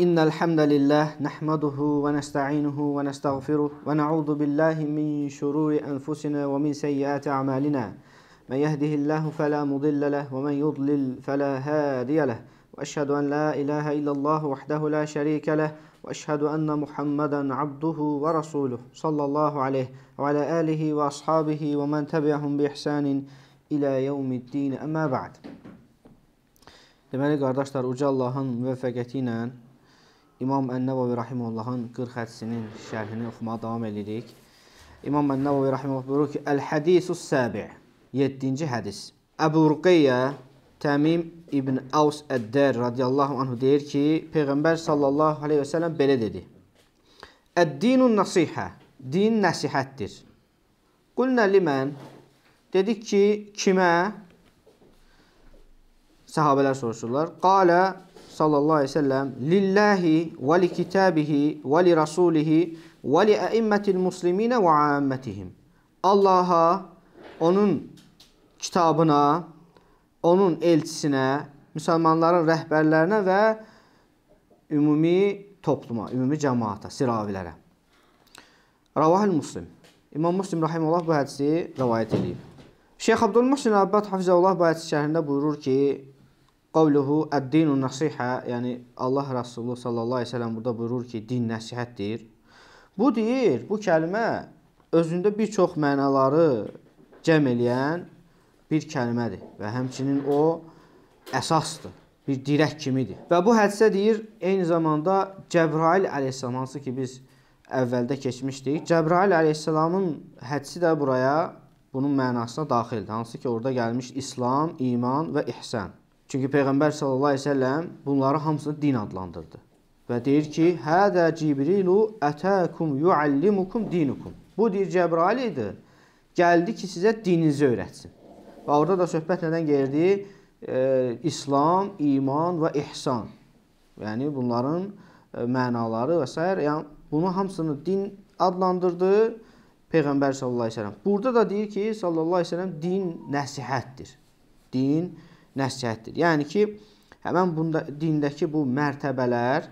إن الحمد لله نحمده ونستعينه ونستغفره ونعوذ بالله من شرور أنفسنا ومن سيئات أعمالنا من يهده الله فلا مضل له ومن يضلل فلا هادي له وأشهد أن لا إله إلا الله وحده لا شريك له وأشهد أن محمدا عبده ورسوله صلى الله عليه وعلى آله وأصحابه ومن تبعهم بإحسان إلى يوم الدين أما بعد Deməli, qardaşlar, Uca Allahın müvəffəqəti ilə İmam Ənnəvavi Rahimullahın 40 hədisinin şərhini oxumağa davam edirik. İmam Ənnəvavi Rahimullah buyurur ki, Əl-hədisus səbi' 7-ci hədis. Əbu Ruqeyyə Təmim ibn Avs Əddər radiyallahu anhu deyir ki, Peyğəmbər sallallahu aleyhi və sələm belə dedi. Əddinun nasihə, din nəsihətdir. Qulnə limən, dedik ki, kimə? Səhabələr soruşurlar. Qalə, sallallahu aleyhi ve sellem lillahi ve li kitabihi ve li rasulihi ve li eimmetil muslimine ve ammetihim. Allah'a, onun kitabına, onun elçisinə, müsəlmanların rəhbərlərinə və ümumi topluma, ümumi cəmaata, siravilərə. Ravahil Muslim. İmam Muslim rahimehullah bu hədisi rivayet edib. Şeyx Abdülmuhsin Abbad hafizəullah bu hədis şərhində buyurur ki, Qavluhu əd-dinu nəsihə, yəni Allah Rasulü sallallahu əleyhi və səlləm burada buyurur ki, din nəsihətdir. Bu deyir, bu kəlmə özündə bir çox mənaları cəm eləyən bir kəlmədir və həmçinin o əsasdır, bir dirək kimidir. Və bu hədisə deyir, eyni zamanda Cəbrail əleyhissalam, hansı ki biz əvvəldə keçmişdik. Cəbrail əleyhissalamın hədsi də buraya bunun mənasına daxildir. Hansı ki orada gəlmiş İslam, iman və ihsan. Çünki Peyğəmbər sallallahu əleyhi və səlləm bunları hamısını din adlandırdı. Və deyir ki: "Hədə Cibrilu ətəkum yuallimukum dinukum." Bu deyir Cəbrail idi. Gəldi ki, sizə dininizi öyrətsin. Və orada da söhbət nədən gəldi? E, İslam, iman və ihsan. Yəni bunların e, mənaları və s. Yəni bunu hamısını din adlandırdı Peyğəmbər sallallahu əleyhi və səlləm. Burada da deyir ki, sallallahu əleyhi və səlləm din nəsihətdir. Din nəsihətdir. Yəni ki, həmən bunda dindəki bu mərtəbələr,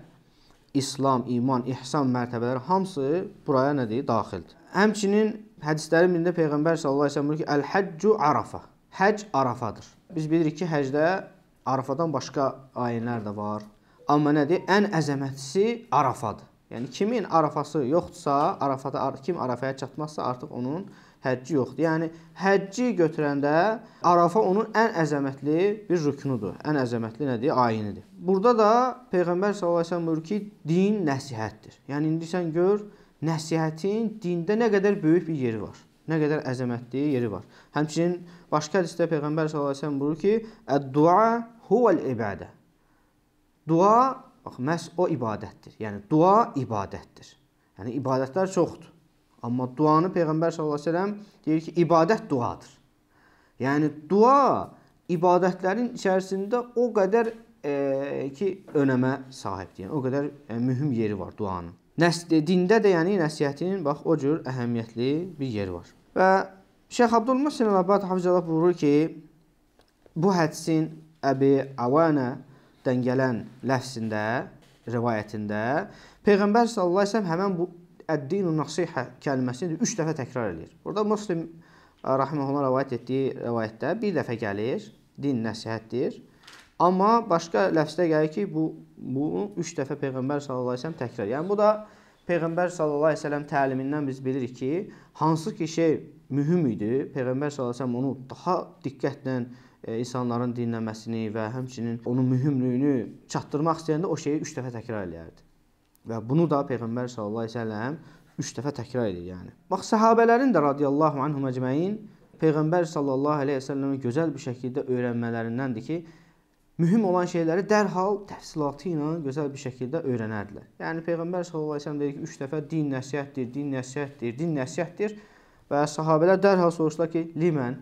İslam, iman, ihsan mərtəbələri hamısı buraya nədir? Daxildir. Həmçinin hədislərin birində Peyğəmbər sallallahu əleyhi və səlləm buyurur ki, "Əl-həccu Arafa." Həcc Arafadır. Biz bilirik ki, həcdə Arafadan başqa ayinlər də var. Amma nədir? Ən əzəmətlisi Arafadır. Yəni kimin Arafası yoxdursa, Arafada kim Arafaya çatmazsa, artıq onun həcci yoxdur. Yəni həcci götürəndə Arafa onun ən əzəmətli bir rüknudur. Ən əzəmətli nədir? Ayinidir. Burada da peyğəmbər sallallahu əleyhi və səlləm buyurur ki, din nəsihətdir. Yəni indi sən gör nəsihətin dində nə qədər böyük bir yeri var. Nə qədər əzəmətli yeri var. Həmçinin başqa hədisdə peyğəmbər sallallahu əleyhi və səlləm buyurur ki, "Əd-dua huvel ibadə." Dua bax məhz o ibadətdir. Yəni dua ibadətdir. Yəni ibadətlər çoxdur. Amma duanı Peyğəmbər sallallahu əleyhi və səlləm deyir ki, ibadət duadır. Yəni dua ibadətlərin içərisində o qədər e, ki önəmə sahibdir. Yəni o qədər e, mühüm yeri var duanın. Nəs e, dində də yəni nəsihətin bax o cür əhəmiyyətli bir yeri var. Və Şeyx Abdülmuhsin Əl-Abbad hafizələr buyurur ki, bu hədisin Əbi Avana'dan gələn ləfsində rivayətində Peyğəmbər sallallahu əleyhi və səlləm həmin bu Əddinun nəsihə kəlməsini üç dəfə təkrar eləyir. Burada Müslim e, rahimehullah rivayet etdiyi rivayətdə bir dəfə gəlir, din nəsihətdir. Amma başqa ləfzdə gəlir ki, bu bunu 3 dəfə peyğəmbər sallallahu əleyhi və səlləm təkrar. Yəni bu da peyğəmbər sallallahu əleyhi və səlləm təlimindən biz bilirik ki, hansı ki şey mühüm idi, peyğəmbər sallallahu əleyhi və səlləm onu daha diqqətlə e, insanların dinləməsini və həmçinin onun mühümlüyünü çatdırmaq istəyəndə o şeyi 3 dəfə təkrar eləyərdi. Və bunu da Peyğəmbər sallallahu əleyhi və səlləm 3 dəfə təkrar edir, yəni. Bax səhabələrin də radiyallahu anhum əcməin Peyğəmbər sallallahu əleyhi və səlləmin gözəl bir şəkildə öyrənmələrindəndir ki, mühüm olan şeyləri dərhal təfsilatı ilə gözəl bir şəkildə öyrənərdilər. Yəni Peyğəmbər sallallahu əleyhi və səlləm deyir ki, 3 dəfə din nəsihətdir, din nəsihətdir, din nəsihətdir və səhabələr dərhal soruşdular ki, limən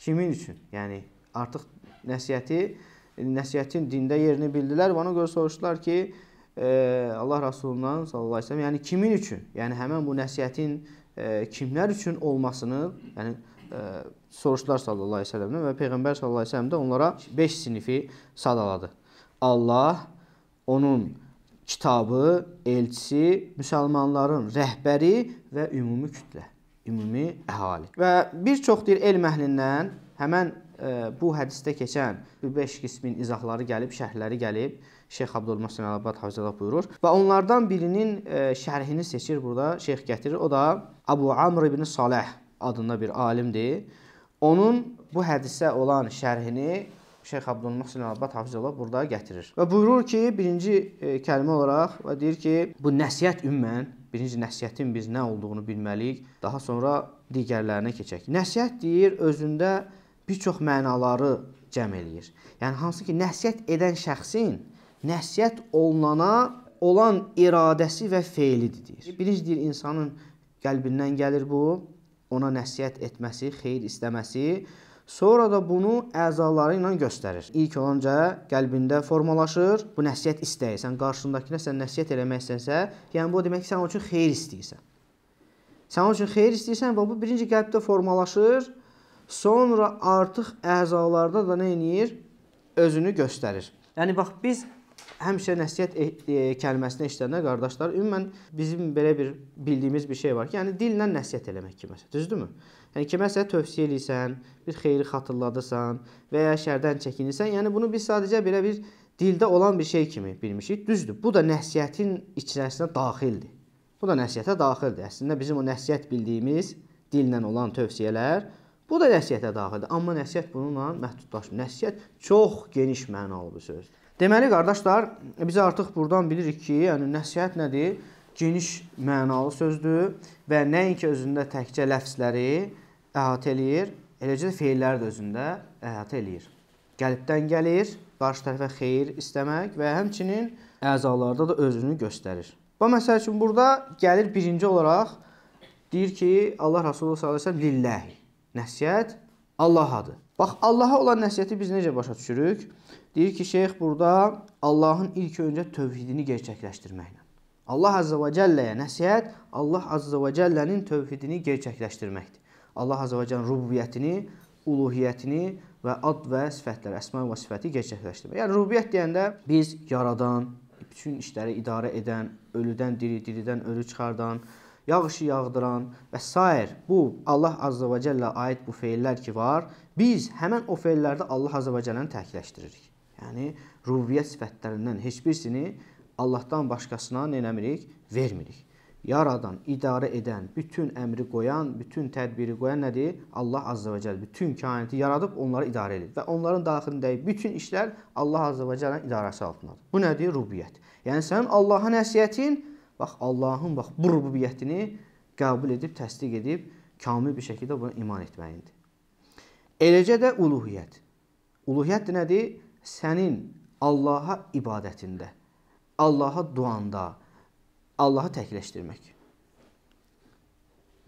kimin üçün? Yəni artıq nəsihəti nəsihətin dində yerini bildilər və ona görə soruşdular ki, e, Allah Rasulundan sallallahu əleyhi və səlləm, yəni kimin üçün? Yəni həmin bu nəsihətin e, kimlər üçün olmasını, yəni e, soruşdular sallallahu əleyhi və səlləmdən və peyğəmbər sallallahu əleyhi və səlləm də onlara 5 sinifi sadaladı. Allah, onun kitabı, elçisi, müsəlmanların rəhbəri və ümumi kütlə, ümumi əhali. Və bir çox deyir elm əhlindən həmin bu hədisdə keçən bu 5 qismin izahları gəlib, şərhləri gəlib. Şeyx Abdülməhsin Əlabad Hafizullah buyurur. Və onlardan birinin e, şərhini seçir burada şeyx gətirir. O da Abu Amr ibn Saleh adında bir alimdir. Onun bu hədisə olan şərhini Şeyx Abdülməhsin Əlabad Hafizullah burada gətirir. Və buyurur ki, birinci e, kəlmə olaraq və deyir ki, bu nəsihət ümmən Birinci nəsihətin biz nə olduğunu bilməliyik, daha sonra digərlərinə keçək. Nəsihət deyir özündə bir çox mənaları cəm eləyir. Yəni hansı ki, nəsihət edən şəxsin nəsiyyət olunana olan iradəsi və feilidir deyir. Birinci deyir insanın qəlbindən gəlir bu, ona nəsiyyət etməsi, xeyir istəməsi, sonra da bunu əzaları ilə göstərir. İlk olunca qəlbində formalaşır, bu nəsiyyət istəyi. Sən qarşındakına sən nəsiyyət eləmək istəsə, yəni bu o demək ki, sən onun üçün xeyir istəyirsən. Sən onun üçün xeyir istəyirsən və bu birinci qəlbdə formalaşır, sonra artıq əzalarda da nə eləyir? Özünü göstərir. Yəni bax biz həmişə nəsihət e, e, kəlməsini eşidəndə qardaşlar, ümumən bizim belə bir bildiyimiz bir şey var ki, yəni dillə nəsihət eləmək kiməsə, düzdürmü? Yəni kiməsə tövsiyə eləyirsən, bir xeyri xatırladırsan və ya şərdən çəkinirsən, yəni bunu biz sadəcə belə bir dildə olan bir şey kimi bilmişik. Düzdür. Bu da nəsihətin içərisinə daxildir. Bu da nəsihətə daxildir. Əslində bizim o nəsihət bildiyimiz dillə olan tövsiyələr bu da nəsihətə daxildir. Amma nəsihət bununla məhdudlaşmır. Nəsihət çox geniş mənalı bir sözdür. Deməli qardaşlar, biz artıq burdan bilirik ki, yəni nəsihət nədir? Geniş mənalı sözdür və nəinki özündə təkcə ləfzləri əhatə eləyir, eləcə də feilləri də özündə əhatə eləyir. Qəlbdən gəlir, qarşı tərəfə xeyir istəmək və həmçinin əzalarda da özünü göstərir. Bu məsəl üçün burada gəlir birinci olaraq deyir ki, Allah Rasulü sallallahu əleyhi və səlləm lillahi. Nəsihət Allahadır. Bax Allaha olan nəsihəti biz necə başa düşürük? Deyir ki, şeyx burada Allahın ilk öncə tövhidini gerçəkləşdirməklə. Allah Azza və Cəlləyə nəsihət Allah Azza və Cəllənin tövhidini gerçəkləşdirməkdir. Allah Azza və Cəllənin rububiyyətini, uluhiyyətini və ad və sifətləri, əsma və sifəti gerçəkləşdirmək. Yəni rububiyyət deyəndə biz yaradan, bütün işləri idarə edən, ölüdən diri, diridən ölü çıxardan, yağışı yağdıran və s. bu Allah Azza və Cəllə aid bu feillər ki var, biz həmin o feillərdə Allah Azza və Cəlləni təkləşdiririk. Yəni rubiyyət sifətlərindən heç birisini Allahdan başqasına nə eləmirik? Vermirik. Yaradan, idarə edən, bütün əmri qoyan, bütün tədbiri qoyan nədir? Allah Azza və Cəll bütün kainatı yaradıb onları idarə edir və onların daxilindəki bütün işlər Allah Azza və Cəllin idarəsi altındadır. Bu nədir? Rubiyyət. Yəni sənin Allaha nəsihətin, bax Allahın bax bu rubiyyətini qəbul edib, təsdiq edib kamil bir şəkildə buna iman etməyindir. Eləcə də uluhiyyət. Uluhiyyət nədir? sənin Allaha ibadətində, Allaha duanda, Allahı təkləşdirmək.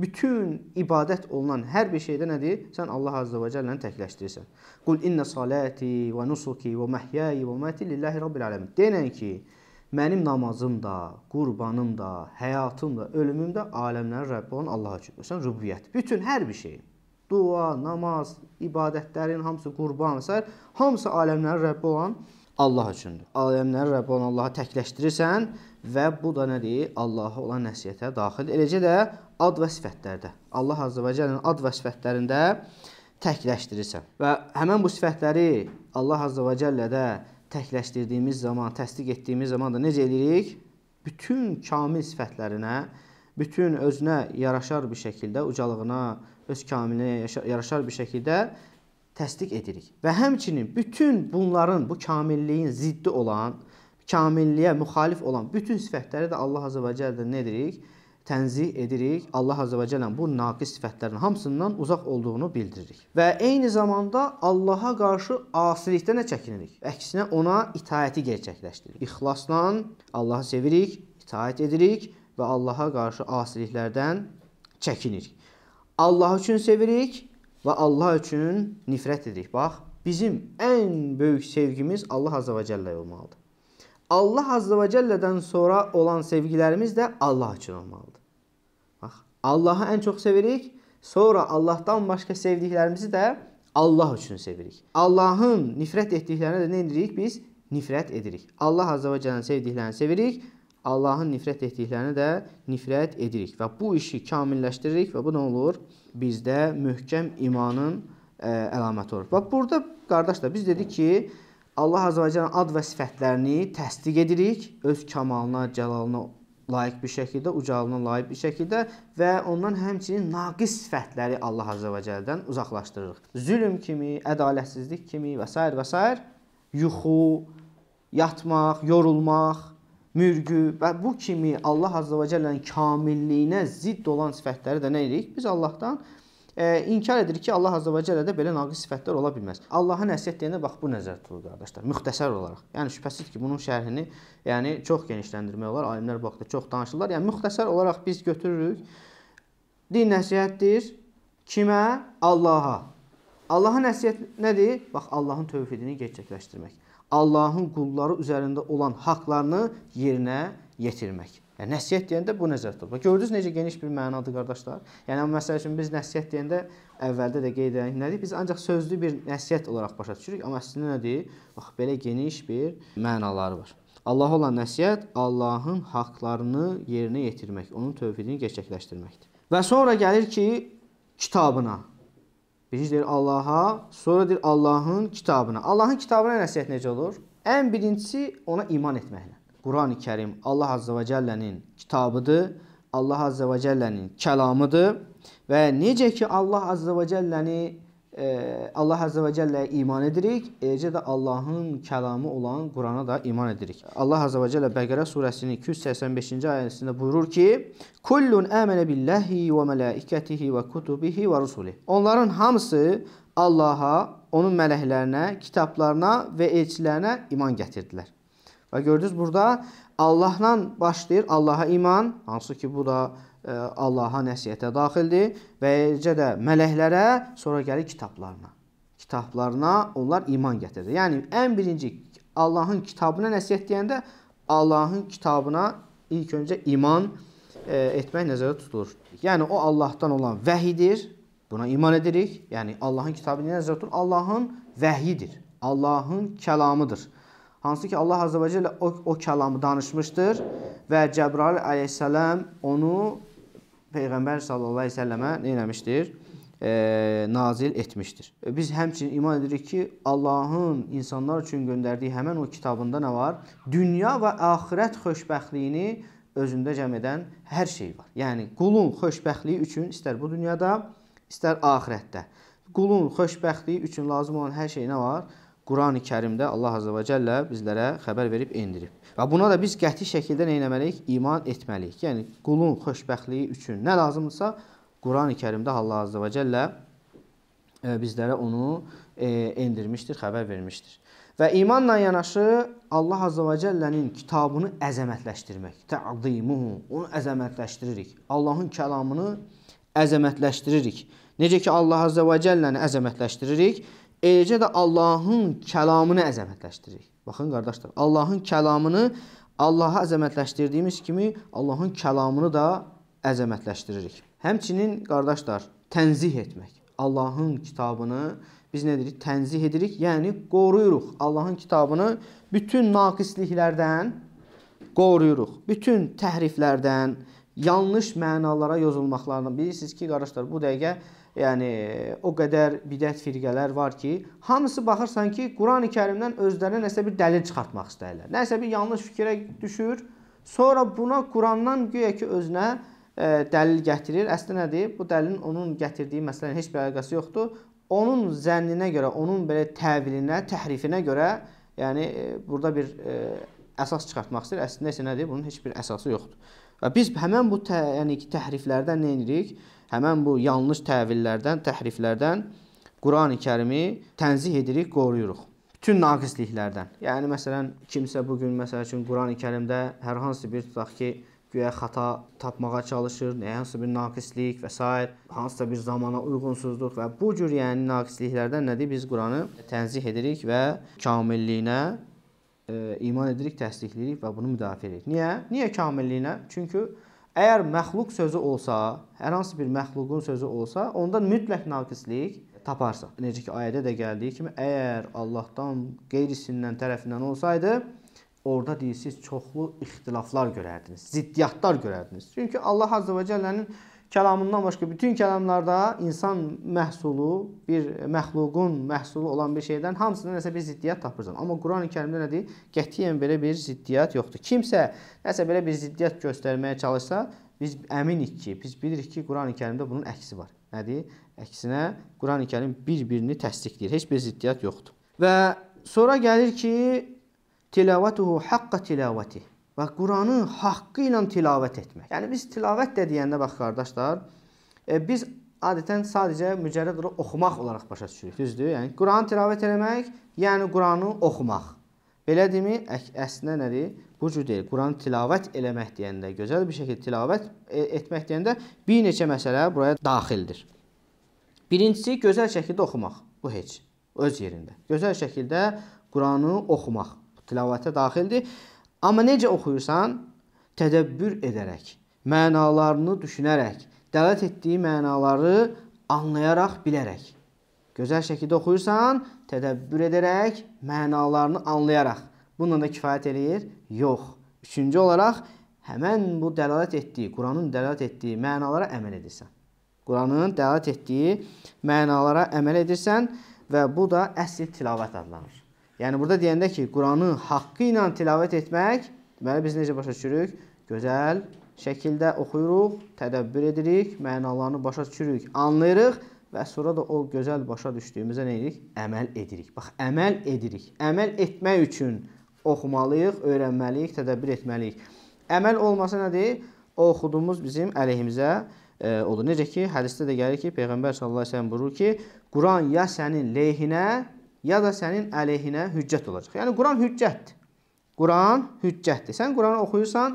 Bütün ibadət olunan hər bir şeydə nədir? Sən Allah Azza və Cəllə təkləşdirirsən. Qul inna salati və nusuki və mahyayi və mamati lillahi rabbil alamin. Deyən ki, mənim namazım da, qurbanım da, həyatım da, ölümüm də aləmlərin Rəbbi olan Allah üçündür. Sən rububiyyət. Bütün hər bir şeyim dua, namaz, ibadətlərin hamısı qurban və s. hamısı aləmlərin Rəbbi olan Allah üçündür. Aləmlərin Rəbbi olan Allahı təkləşdirirsən və bu da nədir? Allaha olan nəsihətə daxil. Eləcə də ad və sifətlərdə. Allah Azza və Cəllənin ad və sifətlərində təkləşdirirsən. Və həmin bu sifətləri Allah Azza və Cəllədə təkləşdirdiyimiz zaman, təsdiq etdiyimiz zaman da necə edirik? Bütün kamil sifətlərinə, bütün özünə yaraşar bir şəkildə ucalığına, öz kamilinə yaraşar bir şəkildə təsdiq edirik. Və həmçinin bütün bunların, bu kamilliyin ziddi olan, kamilliyə müxalif olan bütün sifətləri də Allah Azza və Cəllə nə edirik? Tənzih edirik. Allah Azza və Cəllə bu naqis sifətlərin hamısından uzaq olduğunu bildiririk. Və eyni zamanda Allaha qarşı asilikdə nə çəkinirik? Əksinə ona itaəti gerçəkləşdiririk. İxlasla Allahı sevirik, itaət edirik və Allaha qarşı asiliklərdən çəkinirik. Allah üçün sevirik və Allah üçün nifrət edirik. Bax, bizim ən böyük sevgimiz Allah Azza və Cəlləyə olmalıdır. Allah Azza və Cəllədən sonra olan sevgilərimiz də Allah üçün olmalıdır. Bax, Allahı ən çox sevirik, sonra Allahdan başqa sevdiklərimizi də Allah üçün sevirik. Allahın nifrət etdiklərinə də nə edirik biz? Nifrət edirik. Allah Azza və Cəllənin sevdiklərini sevirik Allahın nifrət etdiklərinə də nifrət edirik və bu işi kamilləşdiririk və bu nə olur? Bizdə möhkəm imanın ə, e, əlaməti olur. Bax burada qardaşlar biz dedik ki, Allah Azza və Cəllənin ad və sifətlərini təsdiq edirik öz kamalına, cəlalına layiq bir şəkildə, ucalığına layiq bir şəkildə və ondan həmçinin naqis sifətləri Allah Azza və Cəllədən uzaqlaşdırırıq. Zülm kimi, ədalətsizlik kimi və s. və s. yuxu, yatmaq, yorulmaq, mürgü və bu kimi Allah Azza və Cəllənin kamilliyinə zidd olan sifətləri də nə edirik? Biz Allahdan e, inkar edirik ki, Allah Azza və Cəllədə belə naqis sifətlər ola bilməz. Allaha nəsihət deyəndə bax bu nəzərdə tutulur qardaşlar, müxtəsər olaraq. Yəni şübhəsiz ki, bunun şərhini yəni çox genişləndirmək olar. Alimlər bu haqda çox danışırlar. Yəni müxtəsər olaraq biz götürürük. Din nəsihətdir kimə? Allaha. Allaha nəsihət nədir? Bax Allahın tövhidini gerçəkləşdirmək. Allahın qulları üzərində olan haqlarını yerinə yetirmək. Yəni nəsihət deyəndə bu nəzərdə tutulur. Gördünüz necə geniş bir mənadır qardaşlar? Yəni məsəl üçün biz nəsihət deyəndə əvvəldə də qeyd etdik, nədir? Biz ancaq sözlü bir nəsihət olaraq başa düşürük, amma əslində nədir? Bax belə geniş bir mənaları var. Allah olan nəsihət Allahın haqqlarını yerinə yetirmək, onun tövhidini gerçəkləşdirməkdir. Və sonra gəlir ki, kitabına. Birinci deyir Allaha, sonra deyir Allahın kitabına. Allahın kitabına nəsihət necə olur? Ən birincisi ona iman etməklə. Qurani-Kərim Allah Azza və Cəllənin kitabıdır. Allah Azza və Cəllənin kəlamıdır və necə ki Allah Azza və Cəllənin Allah Azze və Cəlləyə iman edirik, eləcə də Allahın kəlamı olan Qurana da iman edirik. Allah Azze və Cəllə Bəqərə surəsinin 285-ci ayəsində buyurur ki, Kullun əmənə billəhi və mələikətihi və kutubihi və rusulih. Onların hamısı Allaha, onun mələklərinə, kitablarına və elçilərinə iman gətirdilər. Və gördünüz burada Allahdan başlayır Allaha iman, hansı ki bu da E, Allaha nəsihətə daxildir və eləcə də mələklərə, sonra gəlir kitablarına. Kitablarına onlar iman gətirir. Yəni ən birinci Allahın kitabına nəsihət deyəndə Allahın kitabına ilk öncə iman e, etmək nəzərdə tutulur. Yəni o Allahdan olan vəhidir. Buna iman edirik. Yəni Allahın kitabı nəzərdə tutulur? Allahın vəhidir. Allahın kəlamıdır. Hansı ki Allah Azərbaycanla o, o kəlamı danışmışdır və Cəbrail əleyhissalam onu Peyğəmbər sallallahu əleyhi və səlləmə nə eləmişdir? E, nazil etmişdir. Biz həmçinin iman edirik ki, Allahın insanlar üçün göndərdiyi həmin o kitabında nə var? Dünya və axirət xoşbəxtliyini özündə cəm edən hər şey var. Yəni qulun xoşbəxtliyi üçün istər bu dünyada, istər axirətdə. Qulun xoşbəxtliyi üçün lazım olan hər şey nə var? Qurani-Kərimdə Allah Azza və Cəllə bizlərə xəbər verib endirib. Və buna da biz qəti şəkildə nə etməliyik? İman etməliyik. Yəni qulun xoşbəxtliyi üçün nə lazımdırsa, Qurani-Kərimdə Allah Azza və Cəllə e, bizlərə onu e, endirmişdir, xəbər vermişdir. Və imanla yanaşı Allah Azza və Cəllənin kitabını əzəmətləşdirmək, tə'zimuhu, onu əzəmətləşdiririk. Allahın kəlamını əzəmətləşdiririk. Necə ki Allah Azza və Cəlləni əzəmətləşdiririk, eləcə də Allahın kəlamını əzəmətləşdiririk. Baxın qardaşlar, Allahın kəlamını Allahı əzəmətləşdirdiyimiz kimi Allahın kəlamını da əzəmətləşdiririk. Həmçinin qardaşlar, tənzih etmək. Allahın kitabını biz nə deyirik? Tənzih edirik, yəni qoruyuruq. Allahın kitabını bütün naqisliklərdən qoruyuruq. Bütün təhriflərdən, yanlış mənalara yozulmaqlardan. Bilirsiniz ki, qardaşlar, bu dəqiqə yəni o qədər bidət firqələr var ki, hamısı baxırsan ki, Qurani-Kərimdən özlərinə nəsə bir dəlil çıxartmaq istəyirlər. Nəsə bir yanlış fikrə düşür, sonra buna Qurandan güya ki özünə ə, e, dəlil gətirir. Əsli nədir? Bu dəlilin onun gətirdiyi məsələn heç bir əlaqəsi yoxdur. Onun zənninə görə, onun belə təvilinə, təhrifinə görə, yəni e, burada bir ə, e, əsas çıxartmaq istəyir. Əslində isə nədir? Bunun heç bir əsası yoxdur. Və biz həmin bu tə, yəni ki, təhriflərdən nə edirik? həmən bu yanlış təvillərdən, təhriflərdən Qurani-Kərimi tənzih edirik, qoruyuruq. Bütün naqisliklərdən. Yəni məsələn, kimsə bu gün məsəl üçün Qurani-Kərimdə hər hansı bir tutaq ki, güya xata tapmağa çalışır, nə hansısa bir naqislik və s. hansısa bir zamana uyğunsuzluq və bu cür yəni naqisliklərdən nədir? Biz Qur'anı tənzih edirik və kamilliyinə e, iman edirik, təsdiqləyirik və bunu müdafiə edirik. Niyə? Niyə kamilliyinə? Çünki Əgər məxluq sözü olsa, hər hansı bir məxluqun sözü olsa, onda mütləq naqislik taparsa. Necə ki ayədə də gəldiyi kimi, əgər Allahdan qeyrisindən tərəfindən olsaydı, orada deyirsiz çoxlu ixtilaflar görərdiniz, ziddiyyətlər görərdiniz. Çünki Allah Azza və Cəllənin kəlamından başqa bütün kəlamlarda insan məhsulu, bir məxluqun məhsulu olan bir şeydən hamısında nəsə bir ziddiyyət tapırsan. Amma Qurani-Kərimdə nədir? Qətiyyən belə bir ziddiyyət yoxdur. Kimsə nəsə belə bir ziddiyyət göstərməyə çalışsa, biz əminik ki, biz bilirik ki, Qurani-Kərimdə bunun əksi var. Nədir? Əksinə Qurani-Kərim bir-birini təsdiqləyir. Heç bir ziddiyyət yoxdur. Və sonra gəlir ki, tilavatuhu haqqa tilavati və Quranı haqqı ilə tilavət etmək. Yəni biz tilavət də deyəndə bax qardaşlar, e, biz adətən sadəcə mücərrəd olaraq oxumaq olaraq başa düşürük, düzdür? Yəni Quranı tilavət etmək, yəni Quranı oxumaq. Belədirmi? Əslində nədir? Bu cür deyil. Quranı tilavət eləmək deyəndə, gözəl bir şəkildə tilavət e, etmək deyəndə bir neçə məsələ buraya daxildir. Birincisi gözəl şəkildə oxumaq. Bu heç öz yerində. Gözəl şəkildə Quranı oxumaq tilavətə daxildir. Amma necə oxuyursan? Tədəbbür edərək, mənalarını düşünərək, dəlat etdiyi mənaları anlayaraq, bilərək. Gözəl şəkildə oxuyursan, tədəbbür edərək, mənalarını anlayaraq. Bununla da kifayət eləyir? Yox. Üçüncü olaraq, həmən bu dəlalət etdiyi, Quranın dəlalət etdiyi mənalara əməl edirsən. Quranın dəlalət etdiyi mənalara əməl edirsən və bu da əsl tilavət adlanır. Yəni burada deyəndə ki, Quranı haqqı ilə tilavət etmək, deməli biz necə başa düşürük? Gözəl şəkildə oxuyuruq, tədəbbür edirik, mənalarını başa düşürük, anlayırıq və sonra da o gözəl başa düşdüyümüzə nə edirik? Əməl edirik. Bax, əməl edirik. Əməl etmək üçün oxumalıyıq, öyrənməliyik, tədəbbür etməliyik. Əməl olmasa nədir? O oxuduğumuz bizim əleyhimizə e, olur. Necə ki, hədisdə də gəlir ki, Peyğəmbər sallallahu əleyhi və səlləm buyurur ki, Quran ya sənin lehinə, ya da sənin əleyhinə hüccət olacaq. Yəni Quran hüccətdir. Quran hüccətdir. Sən Quranı oxuyursan,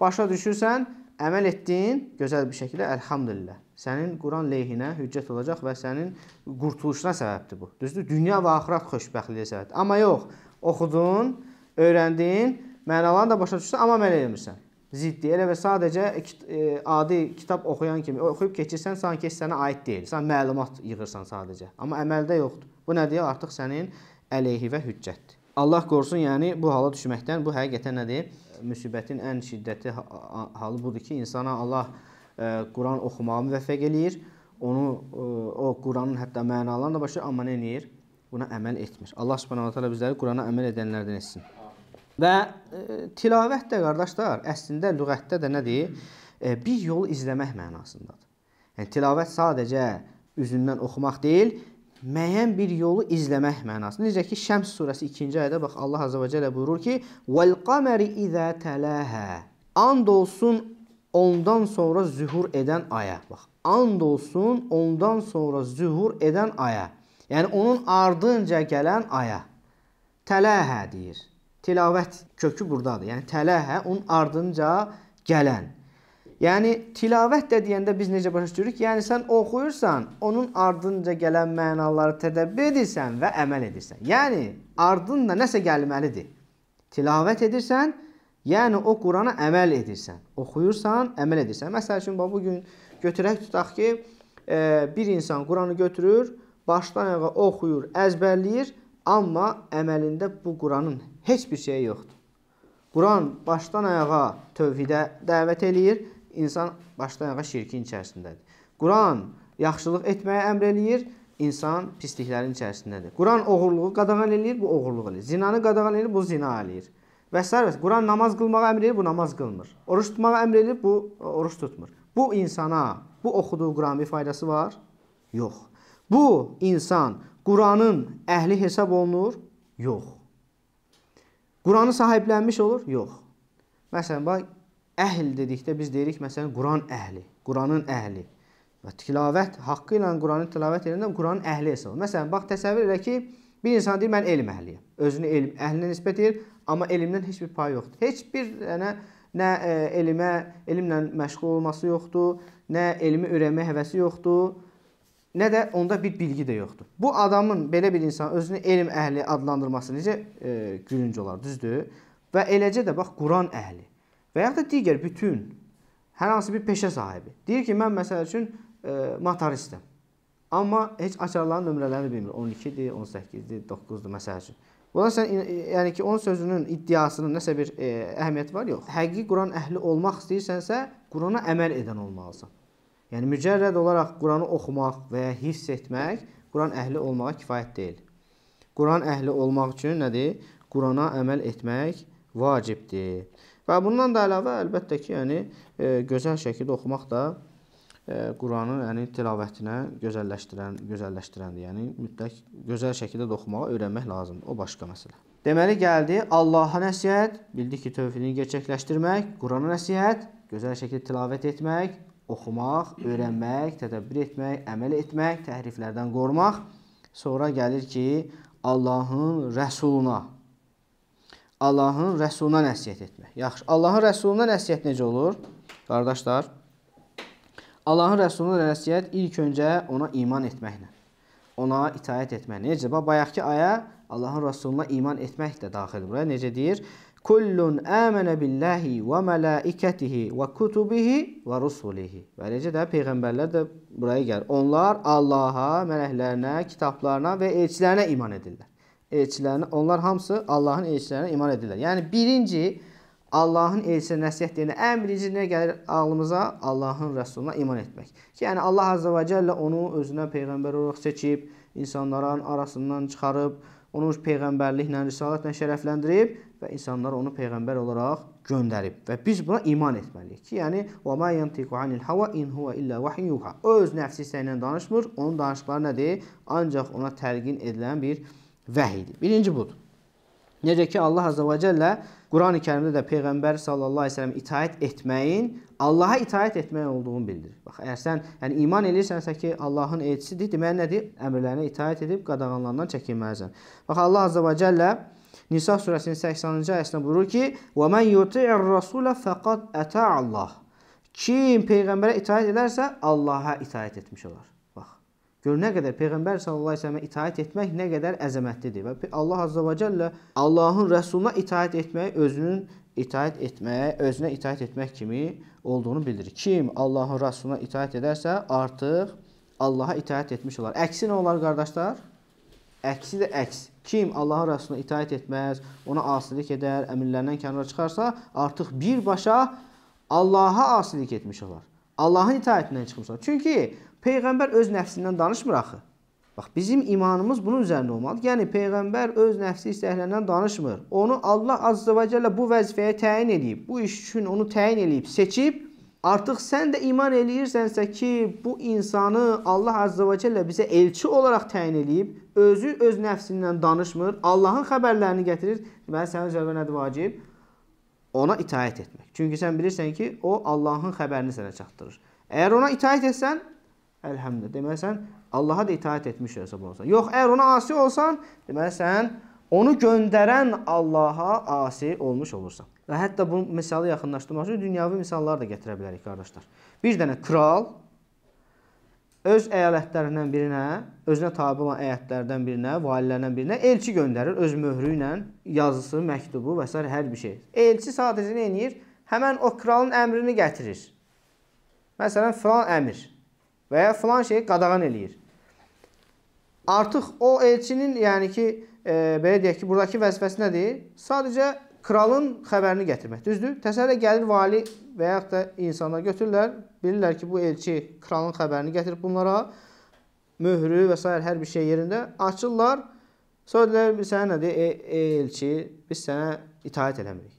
başa düşürsən, əməl etdin gözəl bir şəkildə elhamdülillah. Sənin Quran lehinə hüccət olacaq və sənin qurtuluşuna səbəbdir bu. Düzdür? Dünya və axirət xoşbəxtliyə səbəbdir. Amma yox, oxudun, öyrəndin, mənalarını da başa düşsən, amma əməl etmirsən. Ziddi. Elə və sadəcə e, adi kitab oxuyan kimi oxuyub keçirsən, sanki heç sənə aid deyil. Sən məlumat yığırsan sadəcə. Amma əməldə yoxdur. Bu nədir? Artıq sənin əleyhi və hüccətdir. Allah qorusun, yəni bu hala düşməkdən bu həqiqətən nədir? Müsibətin ən şiddəti halı budur ki, insana Allah ə, e, Quran oxumağı müvəffəq eləyir. Onu ə, e, o Quranın hətta mənalarını da başa amma nə eləyir? Buna əməl etmir. Allah Subhanahu taala bizləri Qurana əməl edənlərdən etsin. Və ə, e, tilavət də qardaşlar, əslində lüğətdə də nədir? Ə, bir yol izləmək mənasındadır. Yəni tilavət sadəcə üzündən oxumaq deyil, müəyyən bir yolu izləmək mənasında. Necə ki Şəms surəsi 2-ci ayədə bax Allah Azza və Cəllə buyurur ki: "Vəl qamari izə talahə." And olsun ondan sonra zühur edən aya. Bax, and olsun ondan sonra zühur edən aya. Yəni onun ardınca gələn aya. Tələhə deyir. Tilavət kökü burdadır. Yəni tələhə onun ardınca gələn. Yəni tilavət də deyəndə biz necə başa düşürük? Yəni sən oxuyursan, onun ardınca gələn mənaları tədəbbür edirsən və əməl edirsən. Yəni ardınca nəsə gəlməlidir. Tilavət edirsən, yəni o Qurana əməl edirsən. Oxuyursan, əməl edirsən. Məsəl üçün bu gün götürək tutaq ki, e, bir insan Quranı götürür, başdan ayağa oxuyur, əzbərləyir, amma əməlində bu Quranın heç bir şeyi yoxdur. Quran başdan ayağa tövhidə dəvət eləyir, insan başdan ayağa şirkin içərisindədir. Quran yaxşılıq etməyə əmr eləyir, insan pisliklərin içərisindədir. Quran oğurluğu qadağan eləyir, bu oğurluq eləyir. Zinanı qadağan eləyir, bu zina eləyir. Və s. Quran namaz qılmağa əmr eləyir, bu namaz qılmır. Oruç tutmağa əmr eləyir, bu e, oruç tutmur. Bu insana bu oxuduğu Quranın bir faydası var? Yox. Bu insan Quranın əhli hesab olunur? Yox. Quranı sahiblənmiş olur? Yox. Məsələn, bax Əhl dedikdə biz deyirik məsələn Quran əhli, Quranın əhli. Və tilavət haqqı ilə Quranı tilavət edəndə Quranın əhli hesab olunur. Məsələn bax təsəvvür elə ki, bir insan deyir mən elm əhliyəm. Özünü elm əhlinə nisbət edir, amma elmdən heç bir payı yoxdur. Heç bir dənə e, nə e, elmə, elmlə məşğul olması yoxdur, nə elmi öyrənmə həvəsi yoxdur, nə də onda bir bilgi də yoxdur. Bu adamın belə bir insan özünü elm əhli adlandırması necə e, gülünc olar, düzdür? Və eləcə də bax Quran əhli və yaxud da digər bütün hər hansı bir peşə sahibi. Deyir ki, mən məsəl üçün e, motoristəm. Amma heç açarların nömrələrini bilmir. 12-dir, 18-dir, 9-dur məsəl üçün. Buna sən yəni ki, onun sözünün iddiasının nəsə bir e, əhəmiyyəti var yox. Həqiqi Quran əhli olmaq istəyirsənsə, Qurana əməl edən olmalısan. Yəni mücərrəd olaraq Quranı oxumaq və ya hifz etmək Quran əhli olmağa kifayət deyil. Quran əhli olmaq üçün nədir? Qurana əməl etmək vacibdir. Və bundan da əlavə əlbəttə ki, yəni e, gözəl şəkildə oxumaq da e, Quranı yəni tilavətinə gözəlləşdirən, gözəlləşdirəndir. Yəni mütləq gözəl şəkildə də oxumağa öyrənmək lazımdır. O başqa məsələ. Deməli gəldi Allaha nəsihət, bildik ki, tövhidini gerçəkləşdirmək, Qurana nəsihət, gözəl şəkildə tilavət etmək, oxumaq, öyrənmək, tədəbbür etmək, əməl etmək, təhriflərdən qorumaq. Sonra gəlir ki, Allahın rəsuluna Allahın rəsuluna nəsihət etmək. Yaxşı, Allahın rəsuluna nəsihət necə olur? Qardaşlar, Allahın rəsuluna nəsihət ilk öncə ona iman etməklə, ona itaət etmək. Necə? Bax, bayaqki aya Allahın rəsuluna iman etmək də daxil bura. Necə deyir? Kullun əmənə billahi və mələikətihi və kutubihi və rusulihi. Və necə də peyğəmbərlər də buraya gəlir. Onlar Allaha, mələklərinə, kitablarına və elçilərinə iman edirlər elçilərinə, onlar hamısı Allahın elçilərinə iman edirlər. Yəni birinci Allahın elçisinə nəsihət deyəndə ən birinci nə gəlir ağlımıza? Allahın rəsuluna iman etmək. Ki, yəni Allah Azza və Cəllə onu özünə peyğəmbər olaraq seçib, insanların arasından çıxarıb, onu peyğəmbərliklə, risalətlə şərəfləndirib və insanlar onu peyğəmbər olaraq göndərib. Və biz buna iman etməliyik ki, yəni və ma yantiqu anil hawa in huwa illa vahyun yuha. Öz nəfsi istəyindən danışmır, onun danışıqları nədir? Ancaq ona təlqin edilən bir vəhiydir. Birinci budur. Necə ki Allah Azza və Cəllə Qurani Kərimdə də peyğəmbər sallallahu əleyhi və səlləm itaat etməyin Allaha itaat etmək olduğunu bildirir. Bax, əgər sən yəni iman eləyirsənsə ki, Allahın elçisidir, deməli nədir? Əmrlərinə itaat edib qadağanlarından çəkinməlisən. Bax, Allah Azza və Cəllə Nisa surəsinin 80-ci ayəsində buyurur ki: "Və men yuti'ir rasula faqad ata Allah." Kim peyğəmbərə itaat edərsə, Allaha itaat etmiş olar. Gör nə qədər Peyğəmbər sallallahu əleyhi və səlləmə itaət etmək nə qədər əzəmətlidir. Və Allah Azza və Cəllə Allahın Rəsuluna itaət etməyi özünün itaət etməyə, özünə itaət etmək kimi olduğunu bildirir. Kim Allahın Rəsuluna itaət edərsə, artıq Allaha itaət etmiş olar. Əksi nə olar qardaşlar? Əksi də əks. Kim Allahın Rəsuluna itaət etməz, ona asilik edər, əmrlərindən kənara çıxarsa, artıq birbaşa Allaha asilik etmiş olar. Allahın itaətindən çıxmış olar. Çünki Peyğəmbər öz nəfsindən danışmır axı. Bax, bizim imanımız bunun üzərində olmalıdır. Yəni, Peyğəmbər öz nəfsi istəklərindən danışmır. Onu Allah Azza və Cəllə bu vəzifəyə təyin edib, bu iş üçün onu təyin edib, seçib. Artıq sən də iman eləyirsənsə ki, bu insanı Allah Azza və Cəllə bizə elçi olaraq təyin edib, özü öz nəfsindən danışmır, Allahın xəbərlərini gətirir. Deməli, sənin üzərində nədir vacib? Ona itaət etmək. Çünki sən bilirsən ki, o Allahın xəbərini sənə çatdırır. Əgər ona itaət etsən, Əlhəmdə. Deməli sən Allaha da itaat etmiş hesab olsan. Yox, əgər ona asi olsan, deməli sən onu göndərən Allaha asi olmuş olursan. Və hətta bu misalı yaxınlaşdırmaq üçün dünyavi misallar da gətirə bilərik, qardaşlar. Bir dənə kral öz əyalətlərindən birinə, özünə tabe olan əyalətlərdən birinə, valilərdən birinə elçi göndərir öz möhrü ilə, yazısı, məktubu və s. hər bir şey. Elçi sadəcə nə eləyir? Həmin o kralın əmrini gətirir. Məsələn, filan əmir və ya filan şeyi qadağan eləyir. Artıq o elçinin, yəni ki, e, belə deyək ki, buradakı vəzifəsi nədir? Sadəcə kralın xəbərini gətirmək. Düzdür? Təsəllə gəlir vali və yaxud da insanlar götürürlər, bilirlər ki, bu elçi kralın xəbərini gətirib bunlara, möhrü və s. hər bir şey yerində açırlar. Sonra deyirlər, biz sənə nədir? E, e, elçi, biz sənə itaət eləmirik.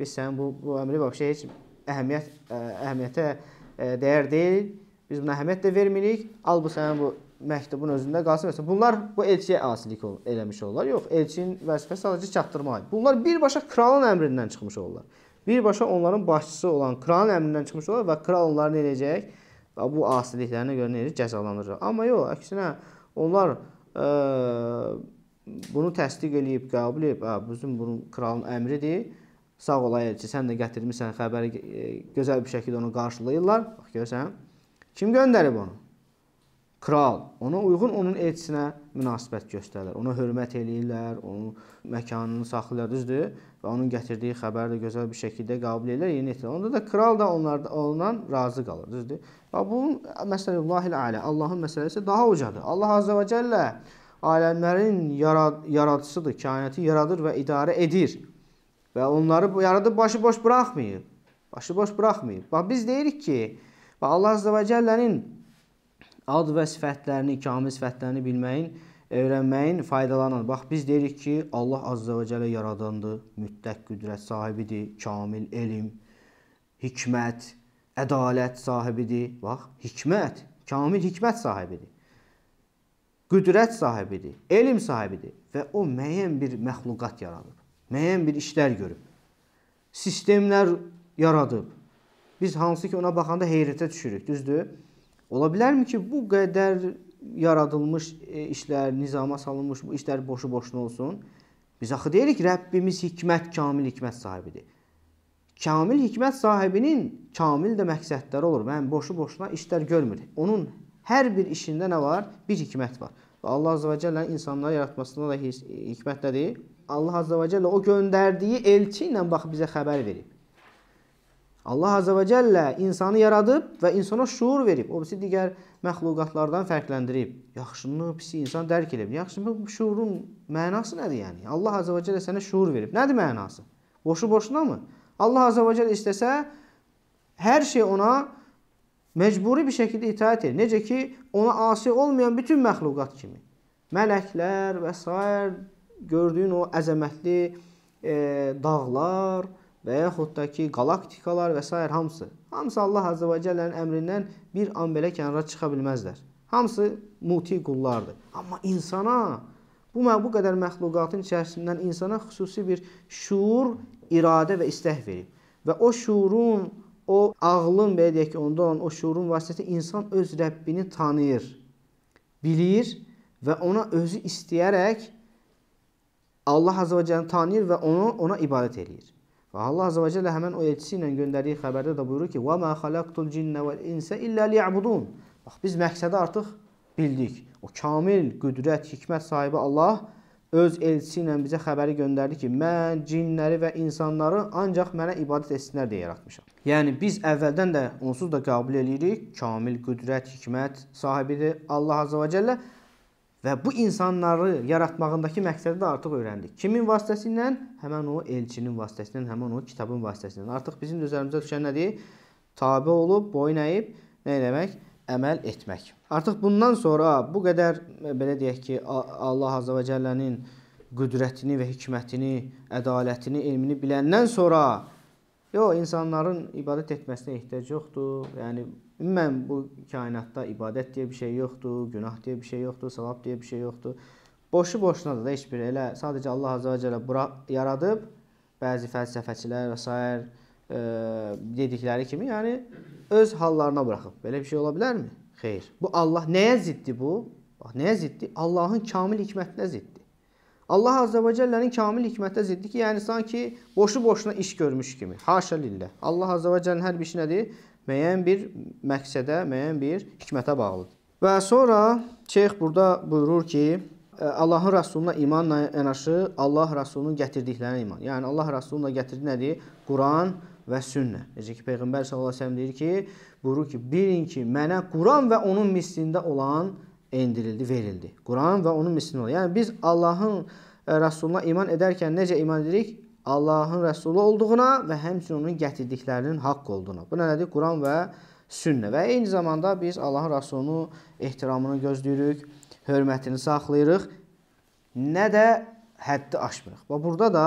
Biz sənin bu, bu əmri və şey heç əhəmiyyət, ə, e, əhəmiyyətə ə, e, dəyər deyil. Biz buna əhəmiyyət də vermirik. Al bu sənin bu məktubun özündə qalsın. Məsələn, bunlar bu elçiyə asilik ol, eləmiş olurlar. Yox, elçinin vəzifəsi sadəcə çatdırmaq. Bunlar birbaşa kralın əmrindən çıxmış olurlar. Birbaşa onların başçısı olan kralın əmrindən çıxmış olurlar və kral onları nə edəcək? Və bu asiliklərinə görə necə cəzalandıracaq. Amma yox, əksinə onlar ə, bunu təsdiq eləyib, qəbul edib, hə, bizim bunun kralın əmridir. Sağ olay elçi, sən də gətirmisən xəbəri gözəl bir şəkildə onu qarşılayırlar. Bax görsən. Kim göndərib onu? Kral. Ona uyğun onun elçisinə münasibət göstərirlər. Ona hörmət eləyirlər, onun məkanını saxlayırlar, düzdür? Və onun gətirdiyi xəbəri də gözəl bir şəkildə qəbul edirlər, yerinə yetirirlər. Onda da kral da onlardan ondan razı qalır, düzdür? Və bu məsələllahil alə, Allahın məsələsi daha ucadır. Allah azza və cəllə aləmlərin yarad yaradıcısıdır, kainatı yaradır və idarə edir. Və onları yaradıb başıboş buraxmayıb. Başıboş buraxmayıb. Bax biz deyirik ki, Və Allah Azza və Cəllənin ad və sifətlərini, kamil sifətlərini bilməyin, öyrənməyin faydalanır. Bax biz deyirik ki, Allah Azza və Cəllə yaradandır, mütləq qüdrət sahibidir, kamil elm, hikmət, ədalət sahibidir. Bax, hikmət, kamil hikmət sahibidir. Qüdrət sahibidir, elm sahibidir və o müəyyən bir məxluqat yaradıb, müəyyən bir işlər görüb, sistemlər yaradıb, Biz hansı ki ona baxanda heyrətə düşürük, düzdür? Ola bilərmi ki, bu qədər yaradılmış e, işlər, nizama salınmış bu işlər boşu-boşuna olsun? Biz axı deyirik, Rəbbimiz hikmət, kamil hikmət sahibidir. Kamil hikmət sahibinin kamil də məqsədləri olur. Mən boşu-boşuna işlər görmür. Onun hər bir işində nə var? Bir hikmət var. Və Allah Azza və Cəllənin insanları yaratmasında da hikmət nədir? Allah Azza və Cəllə o göndərdiyi elçi ilə bax bizə xəbər verib. Allah Azə və Cəllə insanı yaradıb və insana şuur verib. O bizi digər məxluqatlardan fərqləndirib. Yaxşını, pisi insan dərk edib. Yaxşı, bu şuurun mənası nədir yəni? Allah Azə və Cəllə sənə şuur verib. Nədir mənası? Boşu-boşuna mı? Allah Azə və Cəllə istəsə hər şey ona məcburi bir şəkildə itaət edir. Necə ki, ona asi olmayan bütün məxluqat kimi. Mələklər və s. gördüyün o əzəmətli e, dağlar, dağlar, və yaxud da ki, qalaktikalar və s. hamısı. Hamısı Allah Azza və Cəllənin əmrindən bir an belə kənara çıxa bilməzlər. Hamısı muti qullardır. Amma insana, bu, bu qədər məxluqatın içərisindən insana xüsusi bir şuur, iradə və istək verib. Və o şuurun, o ağlın, belə deyək ki, onda olan o şuurun vasitəsilə insan öz Rəbbini tanıyır, bilir və ona özü istəyərək Allah Azza və Cəlləni tanıyır və onu ona ibadət eləyir. Və Allah Azza və Cəllə həmən o elçisi ilə göndərdiyi xəbərdə də buyurur ki: "Və ma xalaqtul cinnə vel insə illə liya'budun." Bax biz məqsədi artıq bildik. O kamil qüdrət, hikmət sahibi Allah öz elçisi ilə bizə xəbəri göndərdi ki, mən cinləri və insanları ancaq mənə ibadət etsinlər deyə yaratmışam. Yəni biz əvvəldən də onsuz da qəbul eləyirik, kamil qüdrət, hikmət sahibidir Allah Azza və Cəllə Və bu insanları yaratmağındakı məqsədi də artıq öyrəndik. Kimin vasitəsilə? Həmin o elçinin vasitəsilə, həmin o kitabın vasitəsilə. Artıq bizim üzərimizə düşən nədir? Tabe olub, boyun əyib, nə eləmək? Əməl etmək. Artıq bundan sonra bu qədər belə deyək ki, Allah Azza və Cəllənin qüdrətini və hikmətini, ədalətini, elmini biləndən sonra yox, insanların ibadət etməsinə ehtiyac yoxdur. Yəni Ümumən bu kainatda ibadət deyə bir şey yoxdur, günah deyə bir şey yoxdur, savab deyə bir şey yoxdur. Boşu boşunadır da heç bir elə sadəcə Allah Azza və Cəllə bura yaradıb bəzi fəlsəfəçilər və s. E, dedikləri kimi, yəni öz hallarına buraxıb. Belə bir şey ola bilərmi? Xeyr. Bu Allah nəyə ziddi bu? Bax, nəyə ziddi? Allahın kamil hikmətinə ziddi. Allah Azza və Cəllənin kamil hikmətinə ziddi ki, yəni sanki boşu boşuna iş görmüş kimi. Haşa lillah. Allah Azza və Cəllənin hər bir işi nədir? müəyyən bir məqsədə, müəyyən bir hikmətə bağlıdır. Və sonra şeyx burada buyurur ki, Allahın Rasuluna imanla yanaşı Allah Rasulunun gətirdiklərinə iman. Yəni Allah Rasulunun da gətirdiyi nədir? Quran və sünnə. Necə ki peyğəmbər sallallahu əleyhi və səlləm deyir ki, buyurur ki, bilin ki, mənə Quran və onun mislində olan endirildi, verildi. Quran və onun mislində olan. Yəni biz Allahın Rasuluna iman edərkən necə iman edirik? Allahın rəsulu olduğuna və həmçinin onun gətirdiklərinin haqq olduğuna. Bu nədir? Quran və sünnə. Və eyni zamanda biz Allahın rəsulunu ehtiramını gözləyirik, hörmətini saxlayırıq, nə də həddi aşmırıq. Və burada da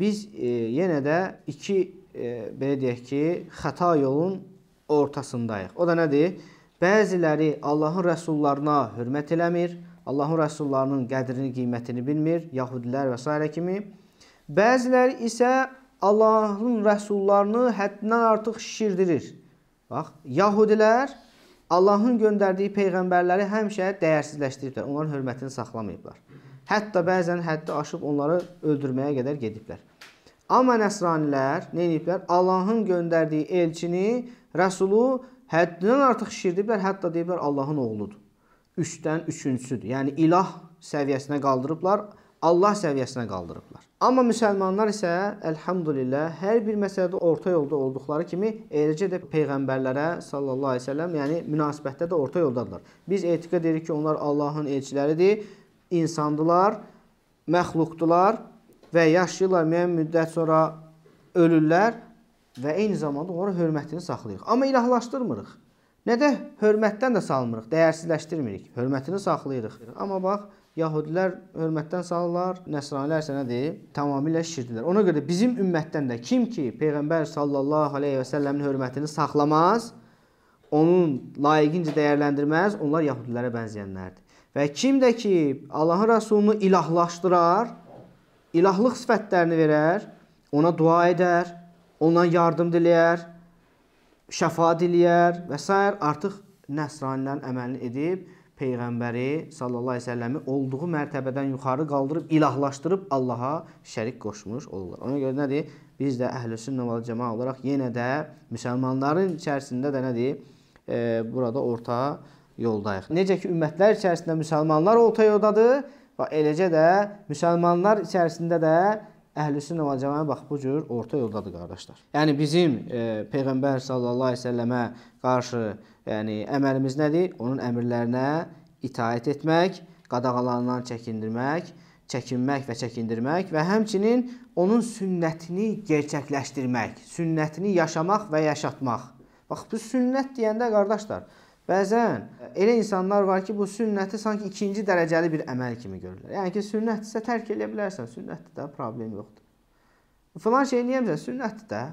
biz e, yenə də iki e, belə deyək ki, xəta yolun ortasındayıq. O da nədir? Bəziləri Allahın rəsullarına hörmət eləmir, Allahın rəsullarının qədrini, qiymətini bilmir, yahudilər və s. kimi Bəziləri isə Allahın rəsullarını həddindən artıq şişirdirir. Bax, yahudilər Allahın göndərdiyi peyğəmbərləri həmişə dəyərsizləşdiriblər. Onların hörmətini saxlamayıblar. Hətta bəzən həddi aşıb onları öldürməyə qədər gediblər. Amma nəsranilər nə ediblər? Allahın göndərdiyi elçini, rəsulu həddindən artıq şişirdiblər. Hətta deyiblər Allahın oğludur. Üçdən üçüncüsüdür. Yəni ilah səviyyəsinə qaldırıblar, Allah səviyyəsinə qaldırıblar. Amma müsəlmanlar isə elhamdülillah hər bir məsələdə orta yolda olduqları kimi eləcə də peyğəmbərlərə sallallahu əleyhi və səlləm, yəni münasibətdə də orta yoldadırlar. Biz etiqad edirik ki, onlar Allahın elçiləridir, insandılar, məxluqdular və yaşayırlar müəyyən müddət sonra ölürlər və eyni zamanda onlara hörmətini saxlayırıq. Amma ilahlaşdırmırıq. Nə də hörmətdən də salmırıq, dəyərsizləşdirmirik. Hörmətini saxlayırıq. Amma bax, Yahudilər hörmətdən salırlar, Nəsranilər isə nədir? Tamamilə şirkdirlər. Ona görə bizim ümmətdən də kim ki peyğəmbər sallallahu alayhi və səlləmin hörmətini saxlamaz, onun layiqincə dəyərləndirməz, onlar Yahudilərə bənzəyənlərdir. Və kim də ki Allahın rəsulunu ilahlaşdırar, ilahlıq sifətlərini verər, ona dua edər, ondan yardım diləyər, şəfa diləyər və s. artıq Nəsranilərin əməlini edib peyğəmbəri sallallahu əleyhi və səlləmi olduğu mərtəbədən yuxarı qaldırıb ilahlaşdırıb Allaha şərik qoşmuş olurlar. Ona görə nədir? Biz də Əhlüsünnə və Cəmaa olaraq yenə də müsəlmanların içərisində də nədir? E, burada orta yoldayıq. Necə ki ümmətlər içərisində müsəlmanlar orta yoldadır və eləcə də müsəlmanlar içərisində də Əhlüsünnə və cəmaət bax bu cür orta yoldadır qardaşlar. Yəni bizim e, peyğəmbər sallallahu əleyhi və səlləmə qarşı, yəni əməlimiz nədir? Onun əmrlərinə itaat etmək, qadağalarından çəkindirmək, çəkinmək və çəkindirmək və həmçinin onun sünnətini gerçəkləşdirmək, sünnətini yaşamaq və yaşatmaq. Bax bu sünnət deyəndə qardaşlar, Bəzən e, elə insanlar var ki, bu sünnəti sanki ikinci dərəcəli bir əməl kimi görürlər. Yəni ki, sünnətdirsə tərk edə bilərsən, sünnətdir də, problem yoxdur. Filan şey niyəmsə sünnətdir də.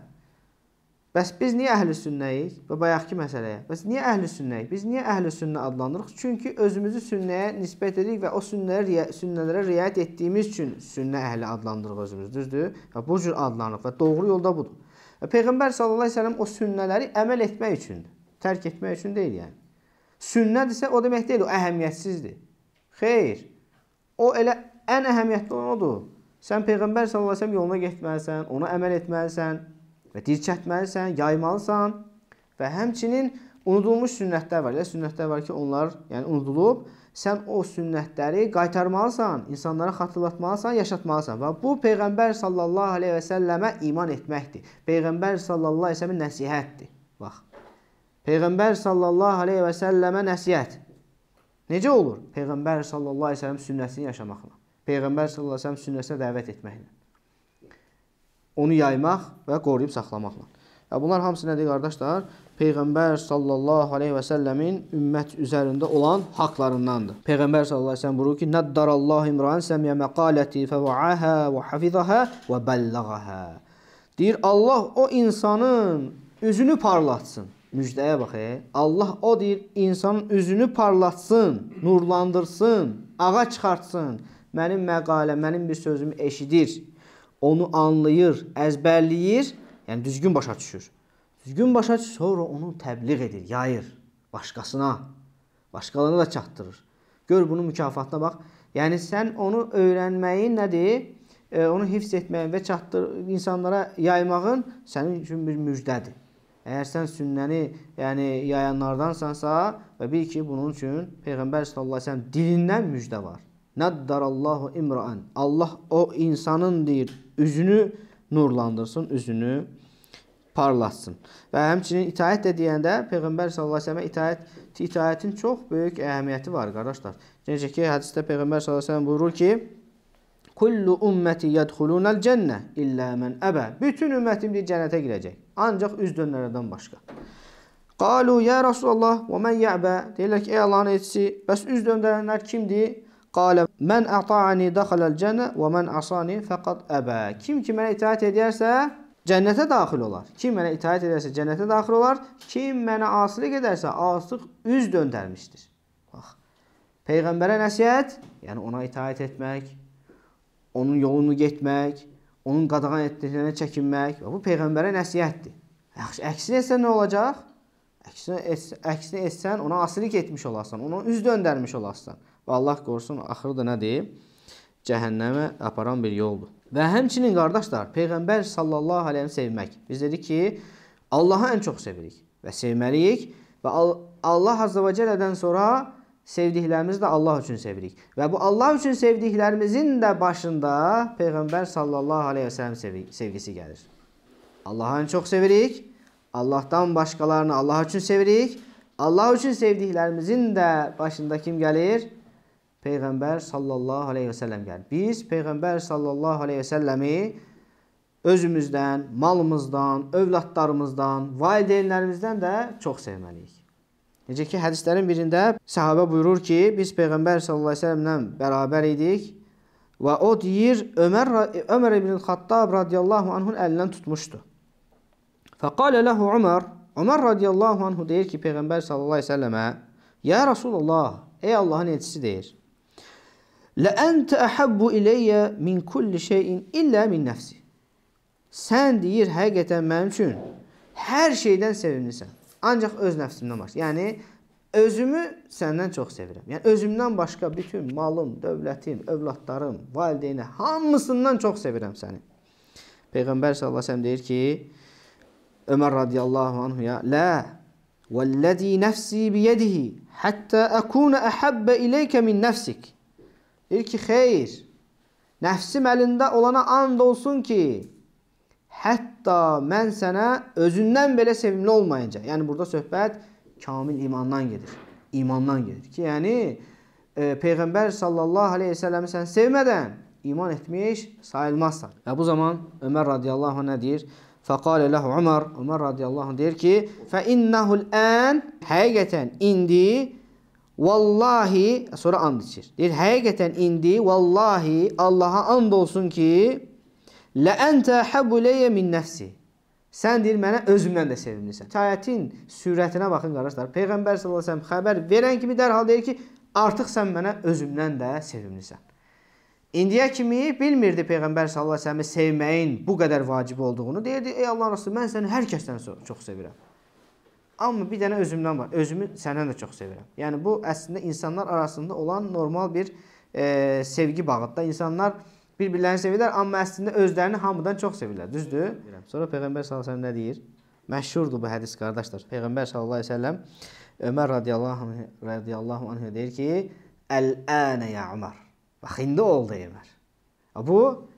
Bəs biz niyə əhlüsünnəyik? Və bayaqki məsələyə. Bəs niyə əhlüsünnəyik? Biz niyə əhlüsünnə adlanırıq? Çünki özümüzü sünnəyə nisbət edirik və o sünnələrə sünnələrə riayət etdiyimiz üçün sünnə əhli adlandırırıq özümüzü, düzdür? Və bu cür adlanırıq və doğru yolda budur. Və e, Peyğəmbər sallallahu əleyhi və səlləm o sünnələri əməl etmək üçündür. Tərk etmək üçün deyil yəni. Sünnədirsə o demək deyil, o əhəmiyyətsizdir. Xeyr. O elə ən əhəmiyyətli olan odur. Sən peyğəmbər sallallahu əleyhi və səlləm yoluna getməlisən, ona əməl etməlisən və dirçəltməlisən, yaymalısan və həmçinin unudulmuş sünnətlər var. Elə sünnətlər var ki, onlar yəni unudulub. Sən o sünnətləri qaytarmalısan, insanlara xatırlatmalısan, yaşatmalısan. Və bu peyğəmbər sallallahu əleyhi və səlləmə iman etməkdir. Peyğəmbər sallallahu əleyhi və səlləmin nəsihətdir. Peyğəmbər sallallahu aleyhi və səlləmə nəsiyyət. Necə olur? Peyğəmbər sallallahu aleyhi və səlləm sünnəsini yaşamaqla. Peyğəmbər sallallahu aleyhi və səlləm sünnəsinə dəvət etməklə. Onu yaymaq və qoruyub saxlamaqla. Və bunlar hamısı nədir qardaşlar? Peyğəmbər sallallahu aleyhi və səlləmin ümmət üzərində olan haqlarındandır. Peyğəmbər sallallahu aleyhi və səlləm buyurur ki: "Naddarallahu imran sami'a maqalati fa wa'aha wa hafizaha wa ballaghaha." Deyir Allah o insanın üzünü parlatsın Müjdəyə bax, e. Allah o deyir, insanın üzünü parlatsın, nurlandırsın, ağa çıxartsın. Mənim məqalə, mənim bir sözümü eşidir. Onu anlayır, əzbərləyir, yəni düzgün başa düşür. Düzgün başa düşür, sonra onu təbliğ edir, yayır başqasına, başqalarına da çatdırır. Gör bunun mükafatına bax. Yəni sən onu öyrənməyin nədir? E, onu hifz etməyin və çatdır insanlara yaymağın sənin üçün bir müjdədir. Əgər sən sünnəni, yəni yayanlardansansa və bil ki, bunun üçün peyğəmbər sallallahu əleyhi və səlləm dilindən müjdə var. Naddarallahu imra'an. Allah o insanın deyir, üzünü nurlandırsın, üzünü parlatsın. Və həmçinin itaət də deyəndə peyğəmbər sallallahu əleyhi və səlləmə itaət itaətin çox böyük əhəmiyyəti var, qardaşlar. Necə ki, hədisdə peyğəmbər sallallahu əleyhi və səlləm buyurur ki: Kullu ümmeti yedhulunal cenne illa men əbə. Bütün ümmətim deyir cənnətə girəcək. Ancaq üz dönənlərdən başqa. Qalu ya Rasulullah və men yəbə. Deyirlər ki, ey Allahın elçisi, bəs üz döndərənlər kimdir? Qalə men ata'ani daxilal cənnə və men asani fəqad əbə. Kim ki mənə itaat edərsə cənnətə daxil olar. Kim mənə itaat edərsə cənnətə daxil olar. Kim mənə asilik edərsə asıq üz döndərmişdir. Bax. Peyğəmbərə nəsihət, yəni ona itaat etmək, onun yolunu getmək, onun qadağan etdiklərinə çəkinmək və bu peyğəmbərə nəsihətdir. Yaxşı, əksinə etsən nə olacaq? Əksinə etsən, əksinə etsən ona asilik etmiş olarsan, ona üz döndərmiş olarsan. Və Allah qorusun, axırı da nədir? Cəhənnəmə aparan bir yoldur. Və həmçinin qardaşlar, peyğəmbər sallallahu əleyhi sevmək. Biz dedik ki, Allahı ən çox sevirik və sevməliyik və Allah Azza və Cəllədən sonra sevdiklərimizi də Allah üçün sevirik. Və bu Allah üçün sevdiklərimizin də başında Peyğəmbər sallallahu aleyhi və sələm sevgisi gəlir. Allahı ən çox sevirik, Allahdan başqalarını Allah üçün sevirik, Allah üçün sevdiklərimizin də başında kim gəlir? Peyğəmbər sallallahu aleyhi və səlləm gəlir. Biz Peyğəmbər sallallahu aleyhi və səlləmi özümüzdən, malımızdan, övladlarımızdan, valideynlərimizdən də çox sevməliyik. Necə ki, hədislərin birində səhabə buyurur ki, biz Peyğəmbər sallallahu əleyhi və səlləmlə bərabər idik və o deyir Ömər Ömər ibn Xattab radiyallahu anhun əlindən tutmuşdu. Fəqalə lehu Ömər Ömər radiyallahu anhu deyir ki, Peyğəmbər sallallahu əleyhi və səlləmə: "Ya Rasulullah, ey Allahın elçisi" deyir. "Lə əntə əhabbu ileyyə min kulli şeyin illə min nəfsi." Sən deyir, həqiqətən mənim üçün hər şeydən sevimlisən. Ancaq öz nəfsimdən başqa. Yəni özümü səndən çox sevirəm. Yəni özümdən başqa bütün malım, dövlətim, övladlarım, valideynə hamısından çox sevirəm səni. Peyğəmbər sallallahu əleyhi və səlləm deyir ki, Ömər radiyallahu anhuya: "La Vəllədī nəfsi biyədihi həttə əkunə əhəbbə ileykə min nəfsik. Deyir ki, xeyr, nəfsim əlində olana and olsun ki, Hətta mən sənə özündən belə sevimli olmayınca, yəni burada söhbət kamil imandan gedir. İmandan gedir ki, yəni e, Peyğəmbər sallallahu aleyhi və səlləmi sən sevmədən iman etmiş sayılmazsan. Və bu zaman Ömər radiyallahu anh, nə deyir? Fəqalə ləhu Ömər, Ömər radiyallahu anh, deyir ki, fə innəhul ən, həqiqətən indi, vallahi, sonra and içir. Deyir, həqiqətən indi, vallahi, Allaha and olsun ki, Lə əntə həbuləyə min nəfsi. Sən deyir mənə özümdən də sevimlisən. Ayətin sürətinə baxın qardaşlar. Peyğəmbər sallallahu əleyhi və səlləm xəbər verən kimi dərhal deyir ki, artıq sən mənə özümdən də sevimlisən. İndiyə kimi bilmirdi Peyğəmbər sallallahu əleyhi və səlləmi sevməyin bu qədər vacib olduğunu. Deyirdi: "Ey Allah Rəsulu, mən səni hər kəsdən çox sevirəm. Amma bir dənə özümdən var. Özümü səndən də çox sevirəm." Yəni bu əslində insanlar arasında olan normal bir e, sevgi bağıdır. İnsanlar bir-birlərini sevirlər, amma əslində özlərini hamıdan çox sevirlər, düzdür? Sonra Peyğəmbər sallallahu əleyhi və səlləm nə deyir? Məşhurdur bu hədis qardaşlar. Peyğəmbər sallallahu əleyhi və səlləm Ömər radiyallahu anh, radiyallahu anh deyir ki, "Əl-ənə ya Ömər." Bax indi oldu Ömər. Bu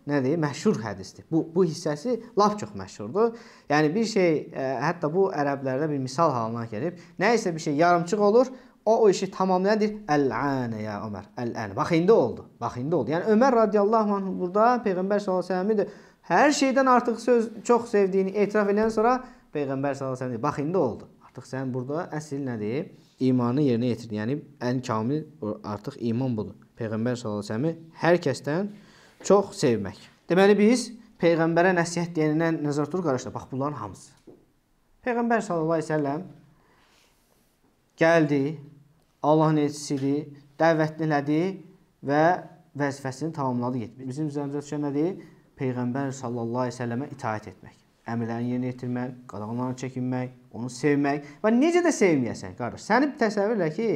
nədir? Məşhur hədisdir. Bu bu hissəsi lap çox məşhurdur. Yəni bir şey, ə, e, hətta bu ərəblərdə bir misal halına gəlib, nə isə bir şey yarımçıq olur, O o işi tamamlayandır. Əl-ənə ya Ömər, əl-ənə. Bax indi oldu. Bax indi oldu. Yəni Ömər radiyallahu anh burada peyğəmbər sallallahu əleyhi və səlləm hər şeydən artıq söz çox sevdiyini etiraf edəndən sonra peyğəmbər sallallahu əleyhi və səlləm bax indi oldu. Artıq sən burada əsl nədir? İmanı yerinə yetirdin. Yəni ən kamil artıq iman budur. Peyğəmbər sallallahu əleyhi və səlləmi hər kəsdən çox sevmək. Deməli biz peyğəmbərə nəsihət deyənə nəzər tutur qardaşlar. Bax bunların hamısı. Peyğəmbər sallallahu əleyhi və səlləm gəldi, Allahın elçisidir, dəvətli nədir və vəzifəsini tamamladı getmir. Bizim üzərimizə düşən nədir? Peyğəmbər sallallahu əleyhi və səlləmə itaat etmək. Əmrlərini yerinə yetirmək, qadağalardan çəkinmək, onu sevmək və necə də sevməyəsən, qardaş. Səni təsəvvür elə ki,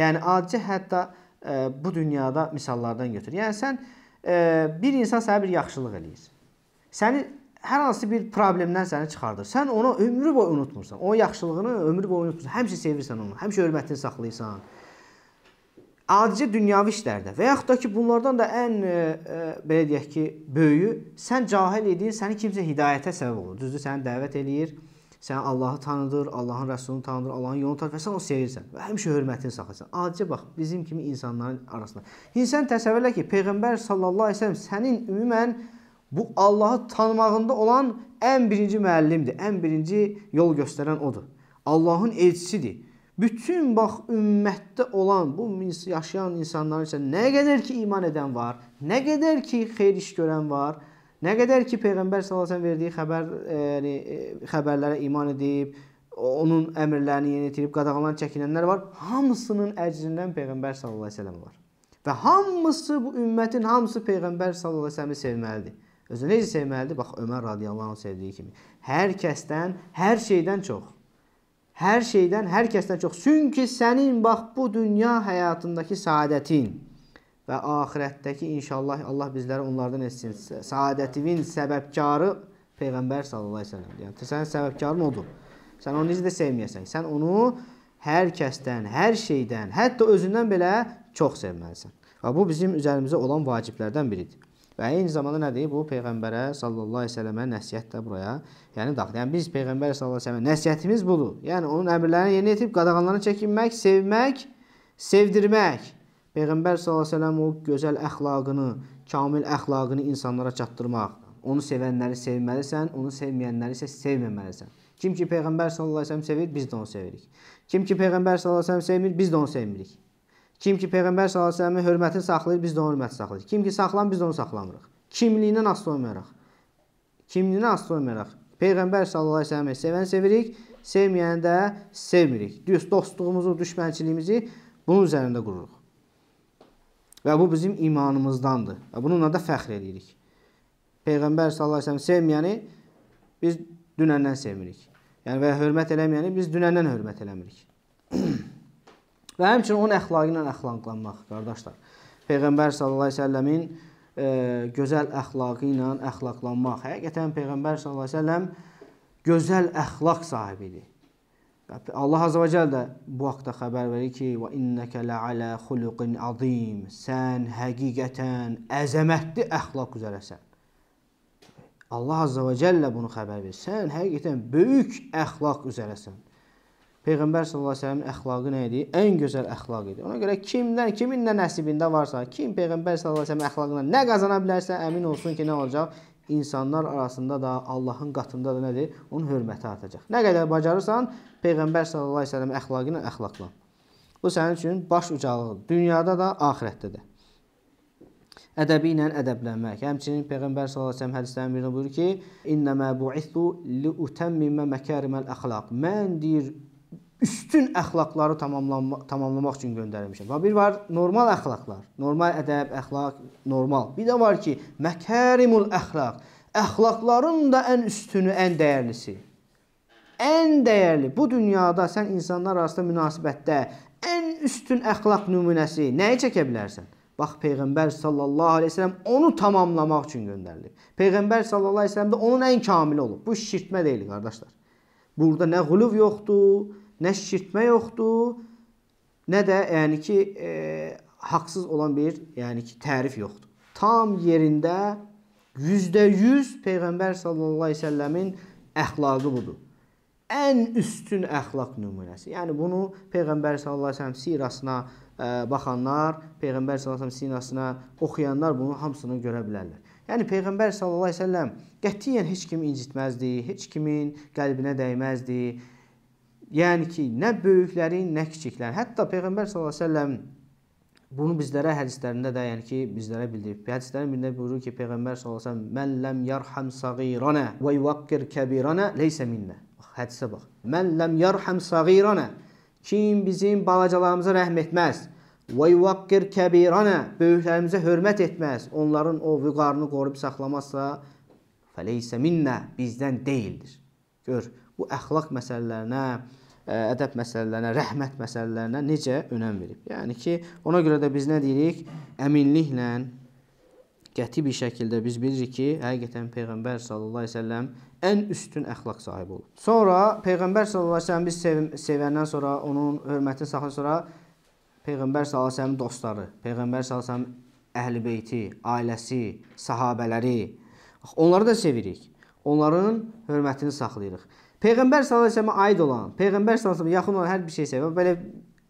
yəni adicə hətta ə, e, bu dünyada misallardan götür. Yəni sən ə, e, bir insan sənə bir yaxşılıq eləyir. Səni hər hansı bir problemdən səni çıxardır. Sən onu ömrü boyu unutmursan. O yaxşılığını ömrü boyu unutmursan. Həmişə sevirsən onu, həmişə hörmətini saxlayırsan. Adicə dünyavi işlərdə və yaxud da ki, bunlardan da ən e, e, belə deyək ki, böyüyü sən cahil idin, səni kimsə hidayətə səbəb olur. Düzdür, səni dəvət eləyir. Sən Allahı tanıdır, Allahın rəsulunu tanıdır, Allahın yolunu tanıdır və sən onu sevirsən və həmişə hörmətini saxlayırsan. Adicə bax, bizim kimi insanların arasında. İnsan təsəvvür elə ki, peyğəmbər sallallahu əleyhi və səlləm sənin ümumən Bu Allahı tanımağında olan ən birinci müəllimdir, ən birinci yol göstərən odur. Allahın elçisidir. Bütün bax ümmətdə olan bu yaşayan insanların içində nə qədər ki iman edən var, nə qədər ki xeyir iş görən var, nə qədər ki peyğəmbər sallallahu əleyhi verdiyi xəbər, e, yəni e, xəbərlərə iman edib, onun əmrlərini yenilətirib qadağalan çəkinənlər var. Hamısının əcrindən peyğəmbər sallallahu əleyhi və səlləm var. Və hamısı bu ümmətin hamısı peyğəmbər sallallahu əleyhi və səlləmi sevməlidir. Özü necə sevməlidir? Bax Ömər radiyallahu anh sevdiyi kimi. Hər kəsdən, hər şeydən çox. Hər şeydən, hər kəsdən çox. Çünki sənin bax bu dünya həyatındakı saadətin və axirətdəki inşallah Allah bizləri onlardan etsin. Saadətinin səbəbkarı peyğəmbər sallallahu əleyhi və səlləm. Yəni sənin səbəbkarın odur. Sən onu necə də sevməyəsən? Sən onu hər kəsdən, hər şeydən, hətta özündən belə çox sevməlisən. Və bu bizim üzərimizə olan vaciblərdən biridir. Və eyni zamanda nədir? Bu peyğəmbərə sallallahu əleyhi və səlləmə nəsihət də buraya, yəni daxil. Yəni biz peyğəmbərə sallallahu əleyhi və səlləmə nəsihətimiz budur. Yəni onun əmrlərini yerinə yetirib qadağanlarını çəkinmək, sevmək, sevdirmək. Peyğəmbər sallallahu əleyhi və səlləm o gözəl əxlaqını, kamil əxlaqını insanlara çatdırmaq. Onu sevənləri sevməlisən, onu sevməyənləri isə sevməməlisən. Kim ki peyğəmbər sallallahu əleyhi və səlləm sevir, biz də onu sevirik. Kim ki peyğəmbər sallallahu əleyhi və səlləm sevmir, biz də onu sevmirik. Kim ki Peyğəmbər sallallahu əleyhi və səlləmin hörmətini saxlayır, biz də onun hörmətini saxlayırıq. Kim ki saxlanır, biz də onu saxlamırıq. Kimliyindən asılı olmayaraq. Kimliyindən asılı olmayaraq Peyğəmbər sallallahu əleyhi və səlləm sevəni sevirik, sevməyəni də sevmirik. Düz dostluğumuzu, düşmənçiliyimizi bunun üzərində qururuq. Və bu bizim imanımızdandır. Və bununla da fəxr edirik. Peyğəmbər sallallahu əleyhi və səlləm sevməyəni biz dünəndən sevmirik. Yəni və hörmət eləməyəni biz dünəndən hörmət eləmirik. Və həmçinin onun əxlaqı ilə əxlaqlanmaq, qardaşlar. Peyğəmbər sallallahu əleyhi və səlləmin e, gözəl əxlaqı ilə əxlaqlanmaq. Həqiqətən Peyğəmbər sallallahu əleyhi və səlləm gözəl əxlaq sahibidir. Allah Azza və Cəll də bu haqqda xəbər verir ki, "Və innaka la'ala xuluqin azim." Sən həqiqətən əzəmətli əxlaq üzərəsən. Allah Azza və Cəllə bunu xəbər verir. Sən həqiqətən böyük əxlaq üzərəsən. Peyğəmbər sallallahu əleyhi və səlləmin əxlaqı nə idi? Ən gözəl əxlaq idi. Ona görə kimdən, kimin nə nəsibində varsa, kim Peyğəmbər sallallahu əleyhi və səlləmin əxlaqından nə qazana bilərsə, əmin olsun ki, nə olacaq? İnsanlar arasında da, Allahın qatında da nədir? Onun hörməti artacaq. Nə qədər bacarırsan, Peyğəmbər sallallahu əleyhi və səlləmin əxlaqı ilə əxlaqlan. Bu sənin üçün baş ucalığıdır. Dünyada da, axirətdə də. Ədəbi ilə ədəblənmək. Həmçinin Peyğəmbər sallallahu əleyhi və səlləm hədislərinin birində buyurur ki: "İnnəmə bu'ithu li utammima makarimal axlaq." Mən deyir üstün əxlaqları tamamlamaq üçün göndərmişəm. Və bir var normal əxlaqlar, normal ədəb, əxlaq, normal. Bir də var ki, məkərimul əxlaq. Əxlaqların da ən üstünü, ən dəyərlisi. Ən dəyərli bu dünyada sən insanlar arasında münasibətdə ən üstün əxlaq nümunəsi nəyi çəkə bilərsən? Bax peyğəmbər sallallahu əleyhi və səlləm onu tamamlamaq üçün göndərilib. Peyğəmbər sallallahu əleyhi və səlləm də onun ən kamili olub. Bu şirtmə deyil qardaşlar. Burada nə quluv yoxdur, nə şişirtmə yoxdur, nə də yəni ki, e, haqsız olan bir, yəni ki, tərif yoxdur. Tam yerində %100 peyğəmbər sallallahu əleyhi və səlləmin əxlaqı budur. Ən üstün əxlaq nümunəsi. Yəni bunu peyğəmbər sallallahu əleyhi və səlləm sirasına ə, e, baxanlar, peyğəmbər sallallahu əleyhi və səlləm sirasına oxuyanlar bunu hamısını görə bilərlər. Yəni peyğəmbər sallallahu əleyhi və səlləm qətiyyən heç kimi incitməzdi, heç kimin qəlbinə dəyməzdi. Yəni ki, nə böyüklərin, nə kiçiklərin. Hətta Peyğəmbər s.ə.v bunu bizlərə hədislərində də, yəni ki, bizlərə bildirib. Hədislərin birində buyurur ki, Peyğəmbər s.ə.v "Mən ləm yarham sagirana və yuqir kabirana leysə minnə." Bax, hədisə bax. "Mən ləm yarham sagirana" Kim bizim balacalarımıza rəhm etməz və yuqir kabirana böyüklərimizə hörmət etməz, onların o vüqarını qorub saxlamazsa, fəleysə minnə bizdən deyildir. Gör, bu əxlaq məsələlərinə E, ədəb məsələlərinə, rəhmət məsələlərinə necə önəm verib. Yəni ki, ona görə də biz nə deyirik? Əminliklə qəti bir şəkildə biz bilirik ki, həqiqətən peyğəmbər sallallahu əleyhi və səlləm ən üstün əxlaq sahibi olub. Sonra peyğəmbər sallallahu əleyhi və səlləm biz sev sevəndən sonra, onun hörmətini saxlayan sonra peyğəmbər sallallahu əleyhi və səlləm dostları, peyğəmbər sallallahu əleyhi və səlləm əhlibeyti, ailəsi, sahabeləri. Onları da sevirik. Onların hörmətini saxlayırıq. Peyğəmbər sallallahu aid olan, Peyğəmbər sallallahu yaxın olan hər bir şey sevir. Belə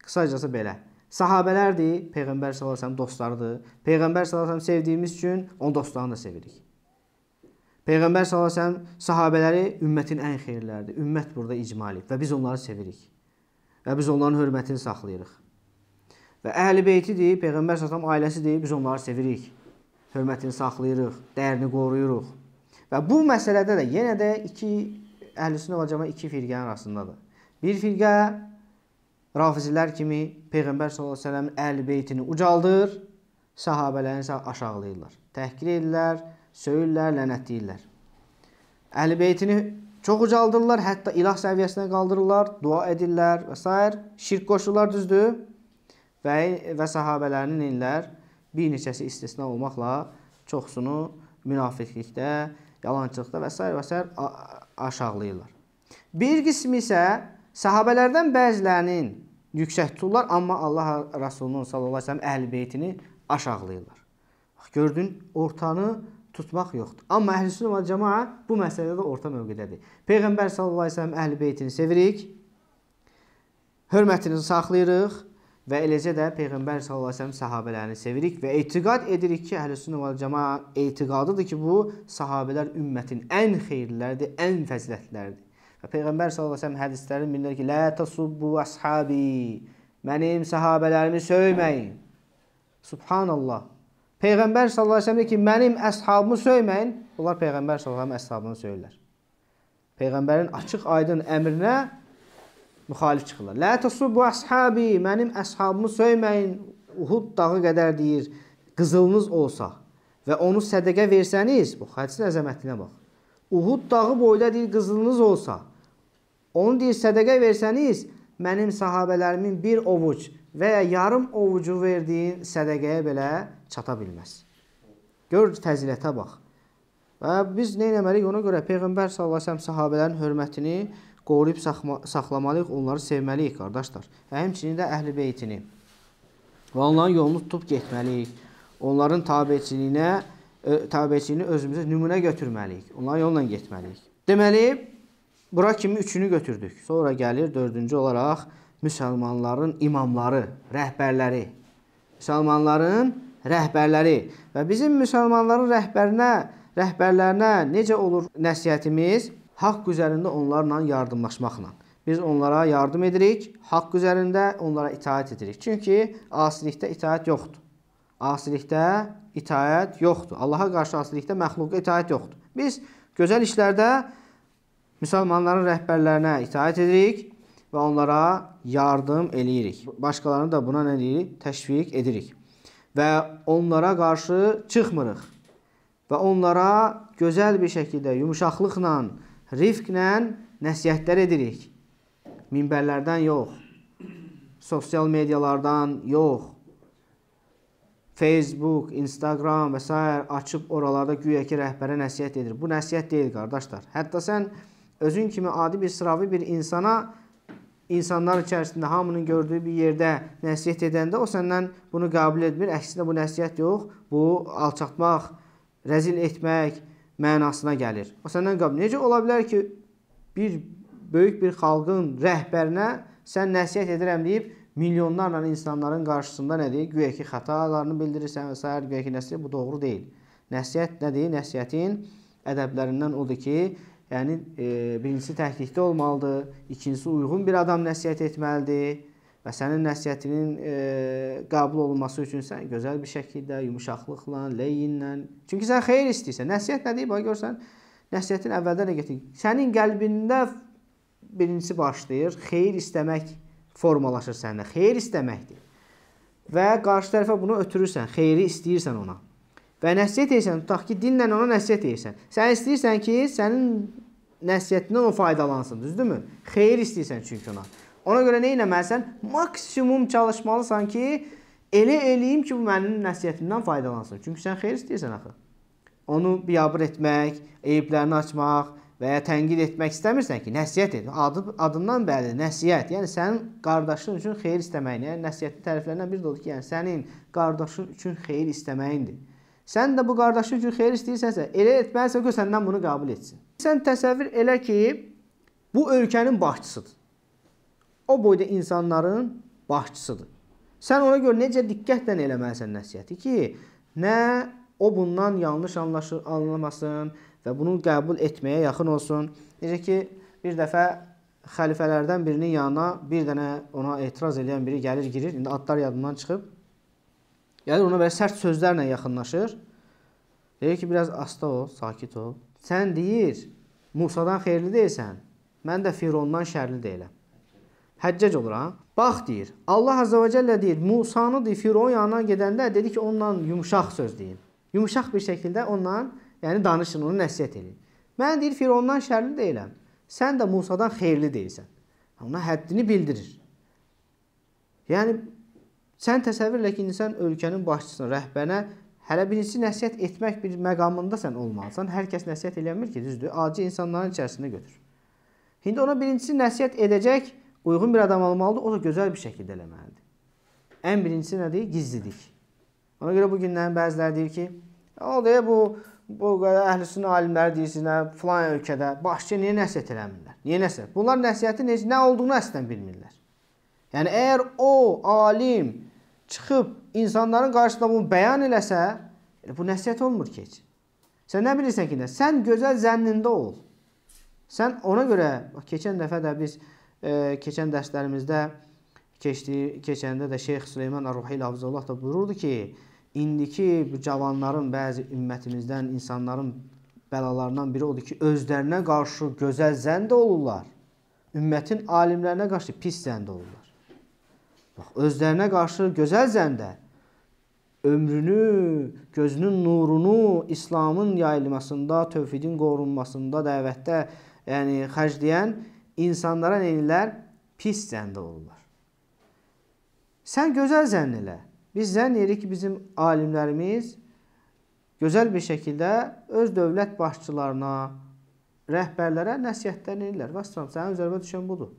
qısacası belə. Sahabələrdir, Peyğəmbər sallallahu dostlarıdır. Peyğəmbər sallallahu sevdiyimiz üçün onun dostlarını da sevirik. Peyğəmbər sallallahu sahabələri ümmətin ən xeyirləridir. Ümmət burada icmalib və biz onları sevirik. Və biz onların hörmətini saxlayırıq. Və əhl-i beytidir, Peyğəmbər sallallahu ailəsidir, biz onları sevirik. Hörmətini saxlayırıq, dəyərini qoruyuruq. Və bu məsələdə də yenə də iki əhlüsünə və cəma iki firqənin arasındadır. Bir firqə rafizilər kimi Peyğəmbər s.ə.v-in əhl beytini ucaldır, sahabələrini isə aşağılayırlar. Təhqir edirlər, söyürlər, lənətləyirlər. Əhl beytini çox ucaldırlar, hətta ilah səviyyəsinə qaldırırlar, dua edirlər və s. Şirk qoşurlar düzdür və, və sahabələrinin illər bir neçəsi istisna olmaqla çoxsunu münafiqlikdə, yalançılıqda və s. və s aşağılayırlar. Bir qismi isə səhabələrdən bəzilərinin yüksək tuturlar, amma Allah Rəsulunun sallallahu əleyhi və səlləm əhlibeytini aşağılayırlar. Bax gördün, ortanı tutmaq yoxdur. Amma əhlüsünnə və cəmaa bu məsələdə də orta mövqedədir. Peyğəmbər sallallahu əleyhi və səlləm əhlibeytini sevirik, hörmətini saxlayırıq, və eləcə də Peyğəmbər sallallahu əleyhi və səlləm səhabələrini sevirik və etiqad edirik ki, Əhlüsünnə vəl Cəmaa etiqadıdır ki, bu səhabələr ümmətin ən xeyirləridir, ən fəzilətləridir. Və Peyğəmbər sallallahu əleyhi və səlləm hədislərini bilirlər ki, "Lə təsubbu əshabi" Mənim səhabələrimi söyməyin. Subhanallah. Peyğəmbər sallallahu əleyhi və səlləm deyir ki, "Mənim əshabımı söyməyin." Bunlar Peyğəmbər sallallahu əleyhi və səlləm əshabını söylər. Peyğəmbərin açıq-aydın əmrinə müxalif çıxırlar. Lə təsubbu əshabi, mənim əshabımı söyməyin. Uhud dağı qədər deyir, qızılınız olsa və onu sədəqə versəniz, bu hədisin əzəmətinə bax. Uhud dağı boyda deyir, qızılınız olsa, onu deyir sədəqə versəniz, mənim sahabələrimin bir ovuc və ya yarım ovucu verdiyin sədəqəyə belə çata bilməz. Gör fəzilətə bax. Və biz nə etməliyik? Ona görə peyğəmbər sallallahu əleyhi və səlləm sahabələrin hörmətini qoruyub saxma, saxlamalıyıq, onları sevməliyik, qardaşlar. Həmçinin də əhl-i beytini və onların yolunu tutub getməliyik. Onların tabiçiliyinə, tabiçiliyini özümüzə nümunə götürməliyik. Onların yolundan getməliyik. Deməli, bura kimi üçünü götürdük. Sonra gəlir dördüncü olaraq müsəlmanların imamları, rəhbərləri. Müsəlmanların rəhbərləri və bizim müsəlmanların rəhbərinə, rəhbərlərinə necə olur nəsihətimiz? haqq üzərində onlarla yardımlaşmaqla. Biz onlara yardım edirik, haqq üzərində onlara itaət edirik. Çünki asilikdə itaət yoxdur. Asilikdə itaət yoxdur. Allaha qarşı asilikdə məxluqa itaət yoxdur. Biz gözəl işlərdə müsəlmanların rəhbərlərinə itaət edirik və onlara yardım eləyirik. Başqalarını da buna nə edirik? Təşviq edirik. Və onlara qarşı çıxmırıq və onlara gözəl bir şəkildə, yumuşaqlıqla rifqlə nəsihətlər edirik. Minbərlərdən yox, sosial medialardan yox, Facebook, Instagram və s. açıb oralarda güya ki, rəhbərə nəsihət edir. Bu nəsihət deyil, qardaşlar. Hətta sən özün kimi adi bir sıravi bir insana insanlar içərisində hamının gördüyü bir yerdə nəsihət edəndə o səndən bunu qəbul etmir. Əksinə bu nəsihət yox, bu alçaltmaq, rəzil etmək, mənasına gəlir. O səndən qabaq necə ola bilər ki, bir böyük bir xalqın rəhbərinə sən nəsihət edirəm deyib milyonlarla insanların qarşısında nədir? Güya ki, xətalarını bildirirsən və s. güya ki, nəsihət bu doğru deyil. Nəsihət nədir? Nəsihətin ədəblərindən odur ki, yəni e, birincisi təhqiqdə olmalıdır, ikincisi uyğun bir adam nəsihət etməlidir və sənin nəsihətinin e, qəbul olunması üçün sən gözəl bir şəkildə, yumuşaqlıqla, leyinlə, çünki sən xeyir istəyirsən. Nəsihət nədir? Bax görsən, nəsihətin əvvəldən də gətir. Sənin qəlbində birincisi başlayır, xeyir istəmək formalaşır səndə. Xeyir istəməkdir. Və qarşı tərəfə bunu ötürürsən, xeyri istəyirsən ona. Və nəsihət edirsən, tutaq ki, dinlə ona nəsihət edirsən. Sən istəyirsən ki, sənin nəsihətindən o faydalansın, düzdürmü? Xeyir istəyirsən çünki ona. Ona görə nə etməlisən? Maksimum çalışmalısan ki, elə eləyim ki, bu mənim nəsihətimdən faydalansın. Çünki sən xeyir istəyirsən axı. Onu biabır etmək, eyiblərini açmaq və ya tənqid etmək istəmirsən ki, nəsihət et. Adı adından bəllidir, nəsihət. Yəni sənin qardaşın üçün xeyir istəməyin, yəni nəsihətin təriflərindən biri də odur ki, yəni sənin qardaşın üçün xeyir istəməyindir. Sən də bu qardaşın üçün xeyir istəyirsənsə, elə etməlisən ki, səndən bunu qəbul etsin. Sən təsəvvür elə ki, bu ölkənin başçısıdır o boyda insanların başçısıdır. Sən ona görə necə diqqətlə eləməlisən nəsihəti ki, nə o bundan yanlış anlaşır, anlamasın və bunu qəbul etməyə yaxın olsun. Necə ki, bir dəfə xəlifələrdən birinin yanına bir dənə ona etiraz edən biri gəlir, girir. İndi adlar yadımdan çıxıb. Gəlir ona belə sərt sözlərlə yaxınlaşır. Deyir ki, biraz asta ol, sakit ol. Sən deyir, Musadan xeyirli deyilsən. Mən də Firondan şərli deyiləm. Həccəc olur ha. Bax deyir. Allah Azza və Cəllə deyir, Musanı deyir, Firon yanına gedəndə dedi ki, onunla yumşaq söz deyin. Yumşaq bir şəkildə onunla, yəni danışın, onu nəsihət edin. Mən deyir, Firondan şərli deyiləm. Sən də Musadan xeyirli deyilsən. Ona həddini bildirir. Yəni sən təsəvvür elə ki, insan ölkənin başçısına, rəhbərinə hələ birincisi nəsihət etmək bir məqamında sən olmalısan. Hər kəs nəsihət eləmir ki, düzdür? Aciz insanların içərisində götür. İndi ona birincisi nəsihət edəcək uyğun bir adam olmalıdır, o da gözəl bir şəkildə eləməlidir. Ən birincisi nədir? Gizlilik. Ona görə bu günlərin bəziləri deyir ki, o deyə bu bu əhlüsünnə alimləri deyirsinə filan ölkədə başçı niyə nəsihət eləmirlər? Niyə nəsihət? Bunlar nəsihəti necə nə olduğunu əslən bilmirlər. Yəni əgər o alim çıxıb insanların qarşısında bunu bəyan eləsə, elə bu nəsihət olmur ki. Sən nə bilirsən ki, nə? sən gözəl zənnində ol. Sən ona görə bax keçən dəfə də biz e, e, keçən dərslərimizdə keçdiyi, keçəndə də Şeyx Süleyman Ər-Ruhi ilə Hafizullah da buyururdu ki, indiki bu cavanların bəzi ümmətimizdən insanların bəlalarından biri odur ki, özlərinə qarşı gözəl zənd olurlar. Ümmətin alimlərinə qarşı pis zənd olurlar. Bax, özlərinə qarşı gözəl zəndə ömrünü, gözünün nurunu İslamın yayılmasında, tövhidin qorunmasında, dəvətdə, yəni xərcləyən insanlara neyirlər? Pis zəndə olurlar. Sən gözəl zənn elə. Biz zənn edirik ki, bizim alimlərimiz gözəl bir şəkildə öz dövlət başçılarına, rəhbərlərə nəsihətlərini edirlər. Vəssalam, sənin üzərinə düşən budur.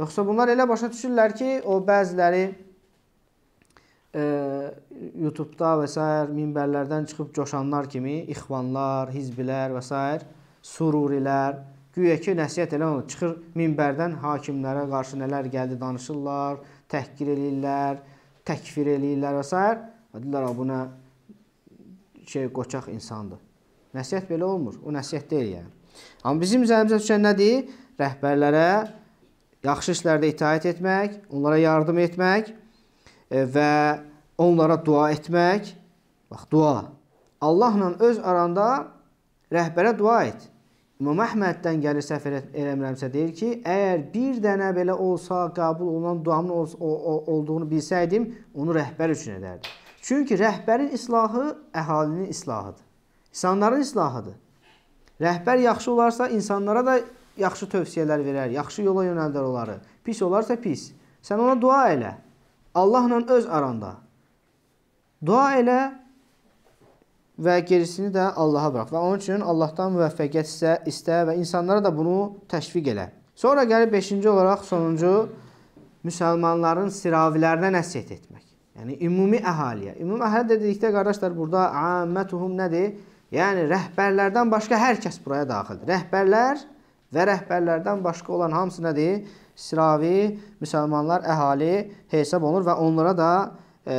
Yoxsa bunlar elə başa düşürlər ki, o bəziləri e, YouTube-da və s. minbərlərdən çıxıb coşanlar kimi, ixvanlar, hizbilər və s. sururilər, Güya ki, nəsihət eləmir. Çıxır minbərdən hakimlərə qarşı nələr gəldi danışırlar, təhqir eləyirlər, təkfir eləyirlər və s. Deyirlər, bu nə şey qoçaq insandır. Nəsihət belə olmur. O nəsihət deyil yəni. Amma bizim üzərimizə düşən nədir? Rəhbərlərə yaxşı işlərdə itaət etmək, onlara yardım etmək e, və onlara dua etmək. Bax, dua. Allahla öz aranda rəhbərə dua et. İmam Əhməddən gəlir səhv eləmirəmsə deyir ki, əgər bir dənə belə olsa qəbul olunan duamın o, o, olduğunu bilsəydim, onu rəhbər üçün edərdim. Çünki rəhbərin islahı əhalinin islahıdır. İnsanların islahıdır. Rəhbər yaxşı olarsa insanlara da yaxşı tövsiyələr verər, yaxşı yola yönəldər onları. Pis olarsa pis. Sən ona dua elə. Allahla öz aranda. Dua elə, və gerisini də Allaha bırax. Və onun üçün Allahdan müvəffəqiyyət istə, istə və insanlara da bunu təşviq elə. Sonra gəlib 5-ci olaraq sonuncu müsəlmanların siravilərinə nəsihət etmək. Yəni ümumi əhaliyə. Ümumi əhali dedikdə qardaşlar burada ammətuhum nədir? Yəni rəhbərlərdən başqa hər kəs buraya daxildir. Rəhbərlər və rəhbərlərdən başqa olan hamısı nədir? Siravi müsəlmanlar əhali hesab olunur və onlara da e,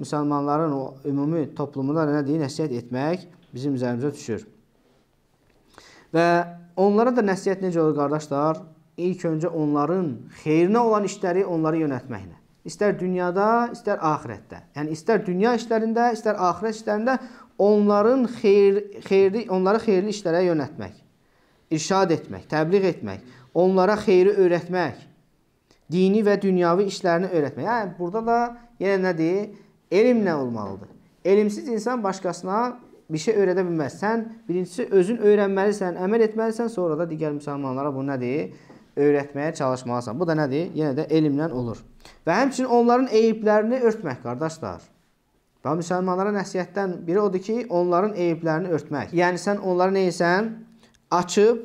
müsəlmanların o ümumi toplumuna nə deyir, nəsihət etmək bizim üzərimizə düşür. Və onlara da nəsihət necə olur qardaşlar? İlk öncə onların xeyrinə olan işləri onları yönətməklə. İstər dünyada, istər axirətdə. Yəni istər dünya işlərində, istər axirət işlərində onların xeyir, xeyirli, onları xeyirli işlərə yönətmək, irşad etmək, təbliğ etmək, onlara xeyri öyrətmək dini və dünyavi işlərini öyrətmək. Yəni, burada da yenə nədir? Elmlə olmalıdır. Elmsiz insan başqasına bir şey öyrədə bilməz. Sən birincisi özün öyrənməlisən, əməl etməlisən, sonra da digər müsəlmanlara bu nədir? Öyrətməyə çalışmalısan. Bu da nədir? Yenə də elmlə olur. Və həmçinin onların eyiblərini örtmək, qardaşlar. Və müsəlmanlara nəsihətdən biri odur ki, onların eyiblərini örtmək. Yəni, sən onları neysən? Açıb,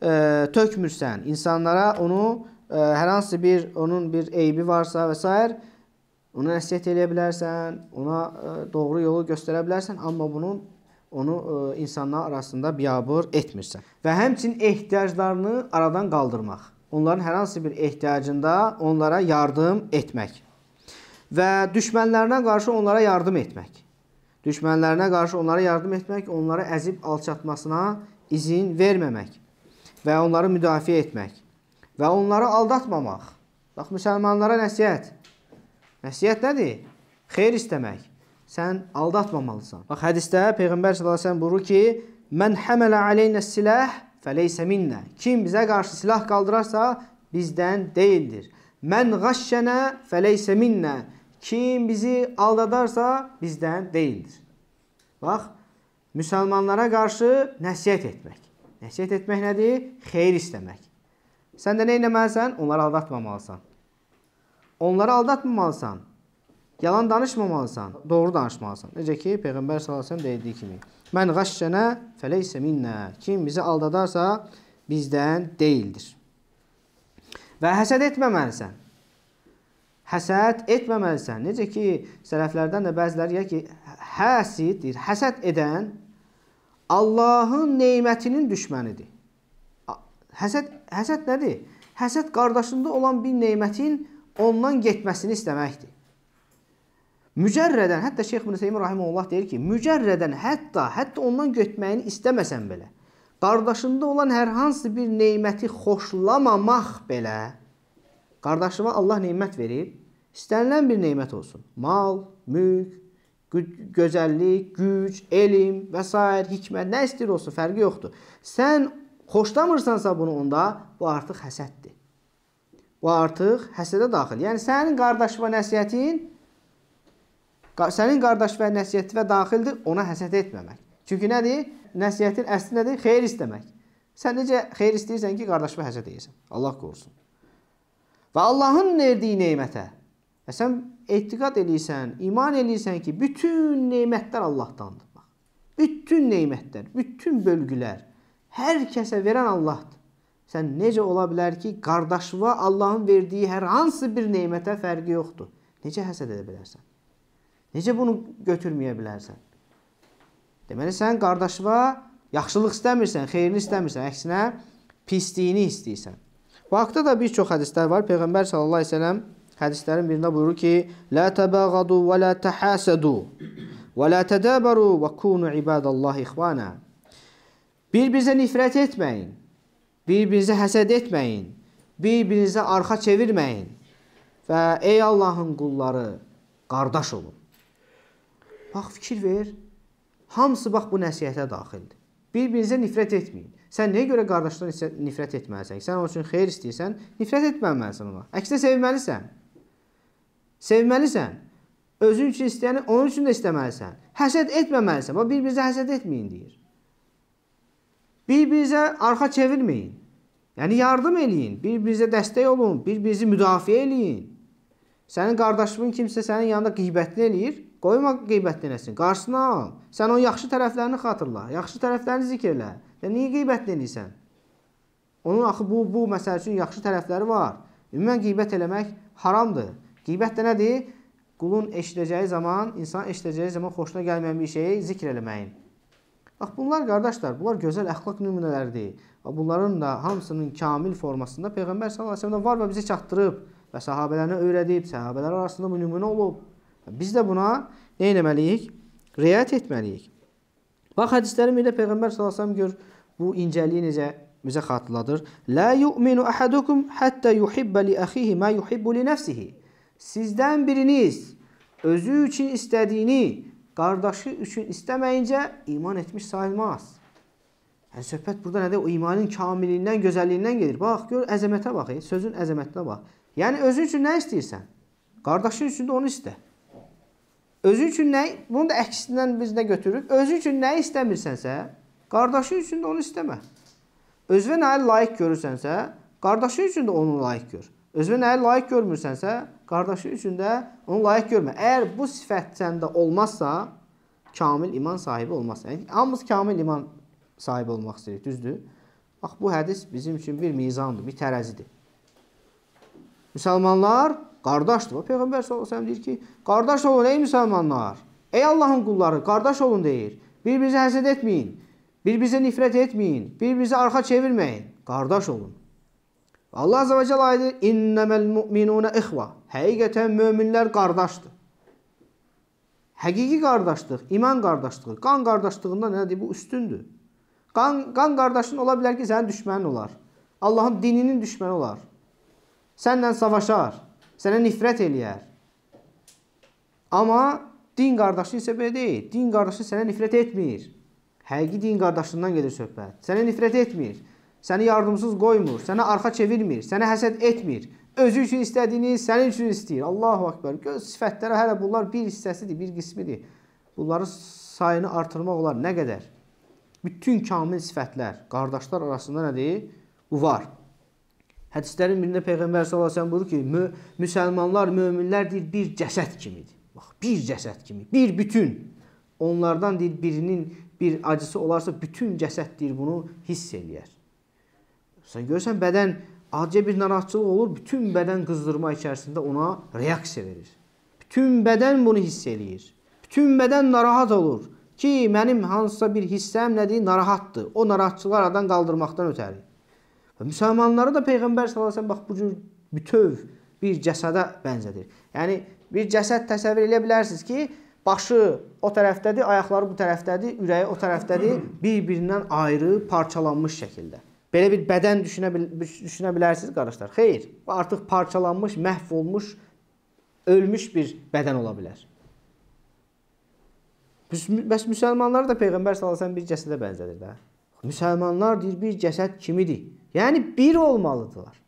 ə, tökmürsən. İnsanlara onu hər hansı bir onun bir eybi varsa və s. ona nəsihət eləyə bilərsən, ona e, doğru yolu göstərə bilərsən, amma bunun onu e, insanlar arasında biabır etmirsən. Və həmçinin ehtiyaclarını aradan qaldırmaq. Onların hər hansı bir ehtiyacında onlara yardım etmək. Və düşmənlərinə qarşı onlara yardım etmək. Düşmənlərinə qarşı onlara yardım etmək, onları əzib alçatmasına izin verməmək və onları müdafiə etmək və onları aldatmamaq. Bax, müsəlmanlara nəsiyyət. Nəsiyyət nədir? Xeyr istəmək. Sən aldatmamalısan. Bax, hədisdə Peyğəmbər s.ə.v buyurur ki, Mən həmələ aleynə siləh fəleysə minnə. Kim bizə qarşı silah qaldırarsa, bizdən deyildir. Mən qaşşənə fəleysə minnə. Kim bizi aldadarsa, bizdən deyildir. Bax, müsəlmanlara qarşı nəsiyyət etmək. Nəsiyyət etmək nədir? Xeyir istəmək. Sən də nə etməlisən? Onları aldatmamalısan. Onları aldatmamalısan. Yalan danışmamalısan, doğru danışmalısan. Necə ki, Peyğəmbər sallallahu əleyhi və səlləm dediyi kimi, "Mən qəşşənə feleysə minnə." Kim bizi aldadarsa, bizdən deyildir. Və həsəd etməməlisən. Həsəd etməməlisən. Necə ki, sələflərdən də bəziləri deyir ki, həsid deyir, həsəd edən Allahın nemətinin düşmənidir. Həsəd, həsəd nədir? Həsəd qardaşında olan bir neymətin ondan getməsini istəməkdir. Mücərrədən, hətta Şeyx ibn Seymur rahimehullah deyir ki, mücərrədən hətta hətta ondan götməyini istəməsən belə, qardaşında olan hər hansı bir neməti xoşlamamaq belə qardaşıma Allah nemət verib, istənilən bir nemət olsun. Mal, mülk, gö gözəllik, güc, elm və s. hikmət nə istəyir olsun, fərqi yoxdur. Sən xoşlamırsansa bunu onda bu artıq həsəddir. Bu artıq həsədə daxil. Yəni sənin qardaş və nəsihətin sənin qardaş və nəsihəti və daxildir ona həsəd etməmək. Çünki nədir? Nəsihətin əsli nədir? Xeyir istəmək. Sən necə xeyir istəyirsən ki, qardaşına həsəd edəsən? Allah qorusun. Və Allahın verdiyi nemətə və sən etiqad eləyirsən, iman eləyirsən ki, bütün nemətlər Allahdandır. Bax. Bütün nemətlər, bütün bölgülər, hər kəsə verən Allahdır. Sən necə ola bilər ki, qardaşına Allahın verdiyi hər hansı bir nemətə fərqi yoxdur? Necə həsəd edə bilərsən? Necə bunu götürməyə bilərsən? Deməli sən qardaşına yaxşılıq istəmirsən, xeyrini istəmirsən, əksinə pisliyini istəyirsən. Bu haqda da bir çox hədislər var. Peyğəmbər sallallahu əleyhi və səlləm hədislərin birində buyurur ki: "La tabagadu və la tahasadu və la tadabaru və kunu ibadallahi ihvana." Bir-birinizə nifrət etməyin. Bir-birinizə həsəd etməyin. Bir-birinizə arxa çevirməyin. Və ey Allahın qulları, qardaş olun. Bax fikir ver. Hamısı bax bu nəsihətə daxildir. Bir-birinizə nifrət etməyin. Sən nəyə görə qardaşdan nifrət etməlisən? Sən onun üçün xeyir istəyirsən, nifrət etməməlisən ona. Əksinə sevməlisən. Sevməlisən. Özün üçün istəyəni onun üçün də istəməlisən. Həsəd etməməlisən. Bax bir-birinizə həsəd etməyin deyir. Bir-birinizə arxa çevirməyin. Yəni yardım eləyin, bir-birinizə dəstək olun, bir-birinizi müdafiə eləyin. Sənin qardaşının kimsə sənin yanında qeybətini eləyir, qoyma qeybət eləsin. Qarşısına al. Sən onun yaxşı tərəflərini xatırla, yaxşı tərəflərini zikr elə. Yə niyə qeybət eləyirsən? Onun axı bu bu məsəl üçün yaxşı tərəfləri var. Ümumən qeybət eləmək haramdır. Qeybət də nədir? Qulun eşidəcəyi zaman, insan eşidəcəyi zaman xoşuna gəlməyən bir şeyi zikr eləməyin. Bax bunlar qardaşlar, bunlar gözəl əxlaq nümunələridir. Və bunların da hamısının kamil formasında Peyğəmbər sallallahu əleyhi və səlləm var və bizə çatdırıb və səhabələrinə öyrədib, səhabələr arasında bu nümunə olub. Biz də buna nə etməliyik? Riayət etməliyik. Bax hədisləri ilə Peyğəmbər sallallahu əleyhi və səlləm gör bu incəliyi necə bizə xatırladır. La yu'minu ahadukum hatta yuhibba li axihi ma yuhibbu li nafsihi. Sizdən biriniz özü üçün istədiyini qardaşı üçün istəməyincə iman etmiş sayılmaz. Yəni söhbət burada nədir? O imanın kamilliyindən, gözəlliyindən gedir. Bax, gör əzəmətə bax, e, sözün əzəmətinə bax. Yəni özün üçün nə istəyirsən? Qardaşın üçün də onu istə. Özü üçün nə, bunu da əksindən biz nə götürürük? Özü üçün nə istəmirsənsə, qardaşın üçün də onu istəmə. Özünə nəyə layiq görürsənsə, qardaşın üçün də onu layiq gör. Özünə nəyə layiq görmürsənsə, qardaşı üçün də onu layiq görmə. Əgər bu sifət səndə olmazsa, kamil iman sahibi olmazsan. Yəni, hamımız kamil iman sahibi olmaq istəyirik, düzdür? Bax, bu hədis bizim üçün bir mizandır, bir tərəzidir. Müsəlmanlar qardaşdır. O, Peyğəmbər s.ə.v deyir ki, qardaş olun ey müsəlmanlar, ey Allahın qulları, qardaş olun deyir. Bir-birinizə həsəd etməyin, bir-birinizə nifrət etməyin, bir-birinizə arxa çevirməyin, qardaş olun. Allah Azəbə Cələ ayıdır, İnnəməl müminunə ixva. Həqiqətən möminlər qardaşdır. Həqiqi qardaşlıq, iman qardaşlığı, qan qardaşlığından nədir? Bu üstündür. Qan, qan qardaşın ola bilər ki, sənin düşmənin olar. Allahın dininin düşməni olar. Sənlə savaşar, sənə nifrət eləyər. Amma din qardaşı isə belə deyil. Din qardaşı sənə nifrət etmir. Həqiqi din qardaşından gedir söhbət. Sənə nifrət etmir. Səni yardımsız qoymur, sənə arxa çevirmir, sənə həsəd etmir. Özü üçün istədiyini sənin üçün istəyir. Allahu akbar. Göz sifətləri hələ bunlar bir hissəsidir, bir qismidir. Bunların sayını artırmaq olar nə qədər? Bütün kamil sifətlər qardaşlar arasında nədir? Bu var. Hədislərin birində Peyğəmbər sallallahu əleyhi və səlləm buyurur ki, mü müsəlmanlar, möminlər deyir bir cəsəd kimidir. Bax, bir cəsəd kimi, bir bütün. Onlardan deyir birinin bir acısı olarsa bütün cəsəd deyir bunu hiss eləyər. Sən görürsən bədən acı bir narahatçılıq olur, bütün bədən qızdırma içərisində ona reaksiya verir. Bütün bədən bunu hiss eləyir. Bütün bədən narahat olur ki, mənim hansısa bir hissəm nədir? Narahatdır. O narahatçılığı aradan qaldırmaqdan ötəri. Və müsəlmanları da Peyğəmbər sallallahu əleyhi və səlləm bax bu cür bütöv bir cəsədə bənzədir. Yəni bir cəsəd təsəvvür eləyə bilərsiniz ki, başı o tərəfdədir, ayaqları bu tərəfdədir, ürəyi o tərəfdədir, bir-birindən ayrı, parçalanmış şəkildə. Belə bir bədən düşünə, bil düşünə bilərsiniz qardaşlar. Xeyr, bu artıq parçalanmış, məhv olmuş, ölmüş bir bədən ola bilər. Bəs, bəs müsəlmanlar da Peyğəmbər sallallahu bir cəsədə bənzədir də. Müsəlmanlar deyir bir cəsəd kimidir. Yəni bir olmalıdırlar.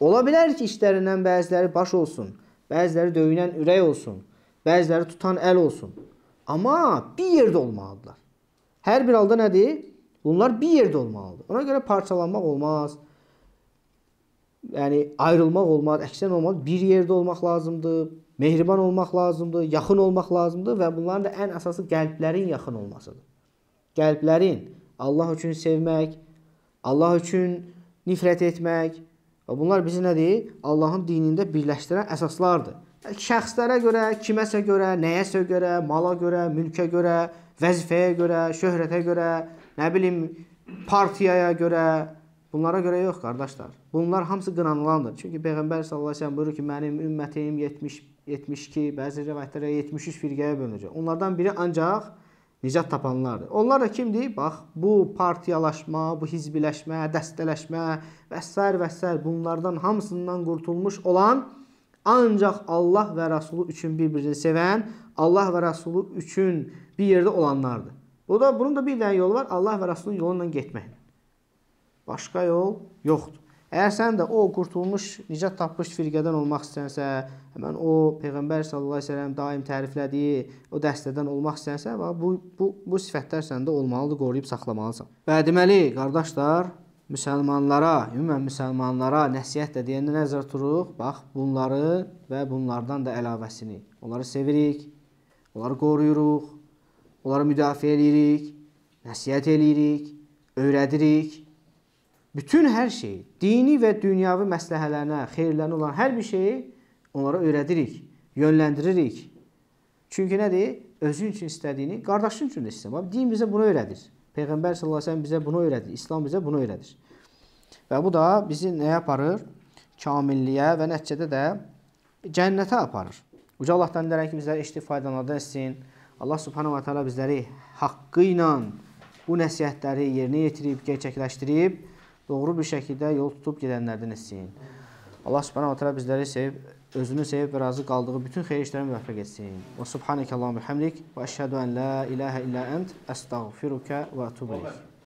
Ola bilər ki, işlərindən bəziləri baş olsun, bəziləri döyünən ürək olsun, bəziləri tutan əl olsun. Amma bir yerdə olmalıdırlar. Hər bir halda nədir? Bunlar bir yerdə olmalıdır. Ona görə parçalanmaq olmaz. Yəni ayrılmaq olmaz, əksən olmaz. Bir yerdə olmaq lazımdır. Mehriban olmaq lazımdır, yaxın olmaq lazımdır və bunların da ən əsası qəlblərin yaxın olmasıdır. Qəlblərin Allah üçün sevmək, Allah üçün nifrət etmək və bunlar bizi nədir? Allahın dinində birləşdirən əsaslardır. Şəxslərə görə, kiməsə görə, nəyəsə görə, mala görə, mülkə görə, vəzifəyə görə, şöhrətə görə, nə bilim partiyaya görə, bunlara görə yox qardaşlar. Bunlar hamısı qınanılandır. Çünki Peyğəmbər sallallahu əleyhi və səlləm buyurur ki, mənim ümmətim 70 72, bəzi rivayətlərə 73 firqəyə bölünəcək. Onlardan biri ancaq nicat tapanlardır. Onlar da kimdir? Bax, bu partiyalaşma, bu hizbiləşmə, dəstələşmə və s. və s. bunlardan hamısından qurtulmuş olan ancaq Allah və Rasulu üçün bir-birini sevən, Allah və Rasulu üçün bir yerdə olanlardır. Bu da bunun da bir dənə yolu var. Allah və Rasulun yolu ilə getmək. Başqa yol yoxdur. Əgər sən də o qurtulmuş, nicat tapmış firqədən olmaq istəyənsə, həmin o peyğəmbər sallallahu əleyhi və səlləm daim təriflədiyi o dəstədən olmaq istəyənsə, bax bu bu bu sifətlər səndə olmalıdır, qoruyub saxlamalısan. Və deməli, qardaşlar, müsəlmanlara, ümumən müsəlmanlara nəsihət də deyəndə nəzər tuturuq. Bax, bunları və bunlardan da əlavəsini. Onları sevirik, onları qoruyuruq, Onları müdafiə edirik, nəsihət edirik, öyrədirik. Bütün hər şeyi, dini və dünyavi məsləhələrinə, xeyirlərinə olan hər bir şeyi onlara öyrədirik, yönləndiririk. Çünki nədir? Özün üçün istədiyini qardaşın üçün də istəmə. Din bizə bunu öyrədir. Peyğəmbər sallallahu əleyhi və səlləm bizə bunu öyrədir. İslam bizə bunu öyrədir. Və bu da bizi nəyə aparır? Kamilliyə və nəticədə də cənnətə aparır. Uca Allahdan dilərəm ki, bizləri eşidib faydalanardan etsin. Allah subhanahu wa ta'ala bizləri haqqı ilə bu nəsihətləri yerinə yetirib, gerçəkləşdirib, doğru bir şəkildə yol tutub gedənlərdən etsin. Allah subhanahu wa ta'ala bizləri sevib, özünü sevib və razı qaldığı bütün xeyir işlərə müvəffəq etsin. Və subhanəkə Allahümü həmlik və əşhədu ən la iləhə illə ənd, əstəğfiruka və ətubu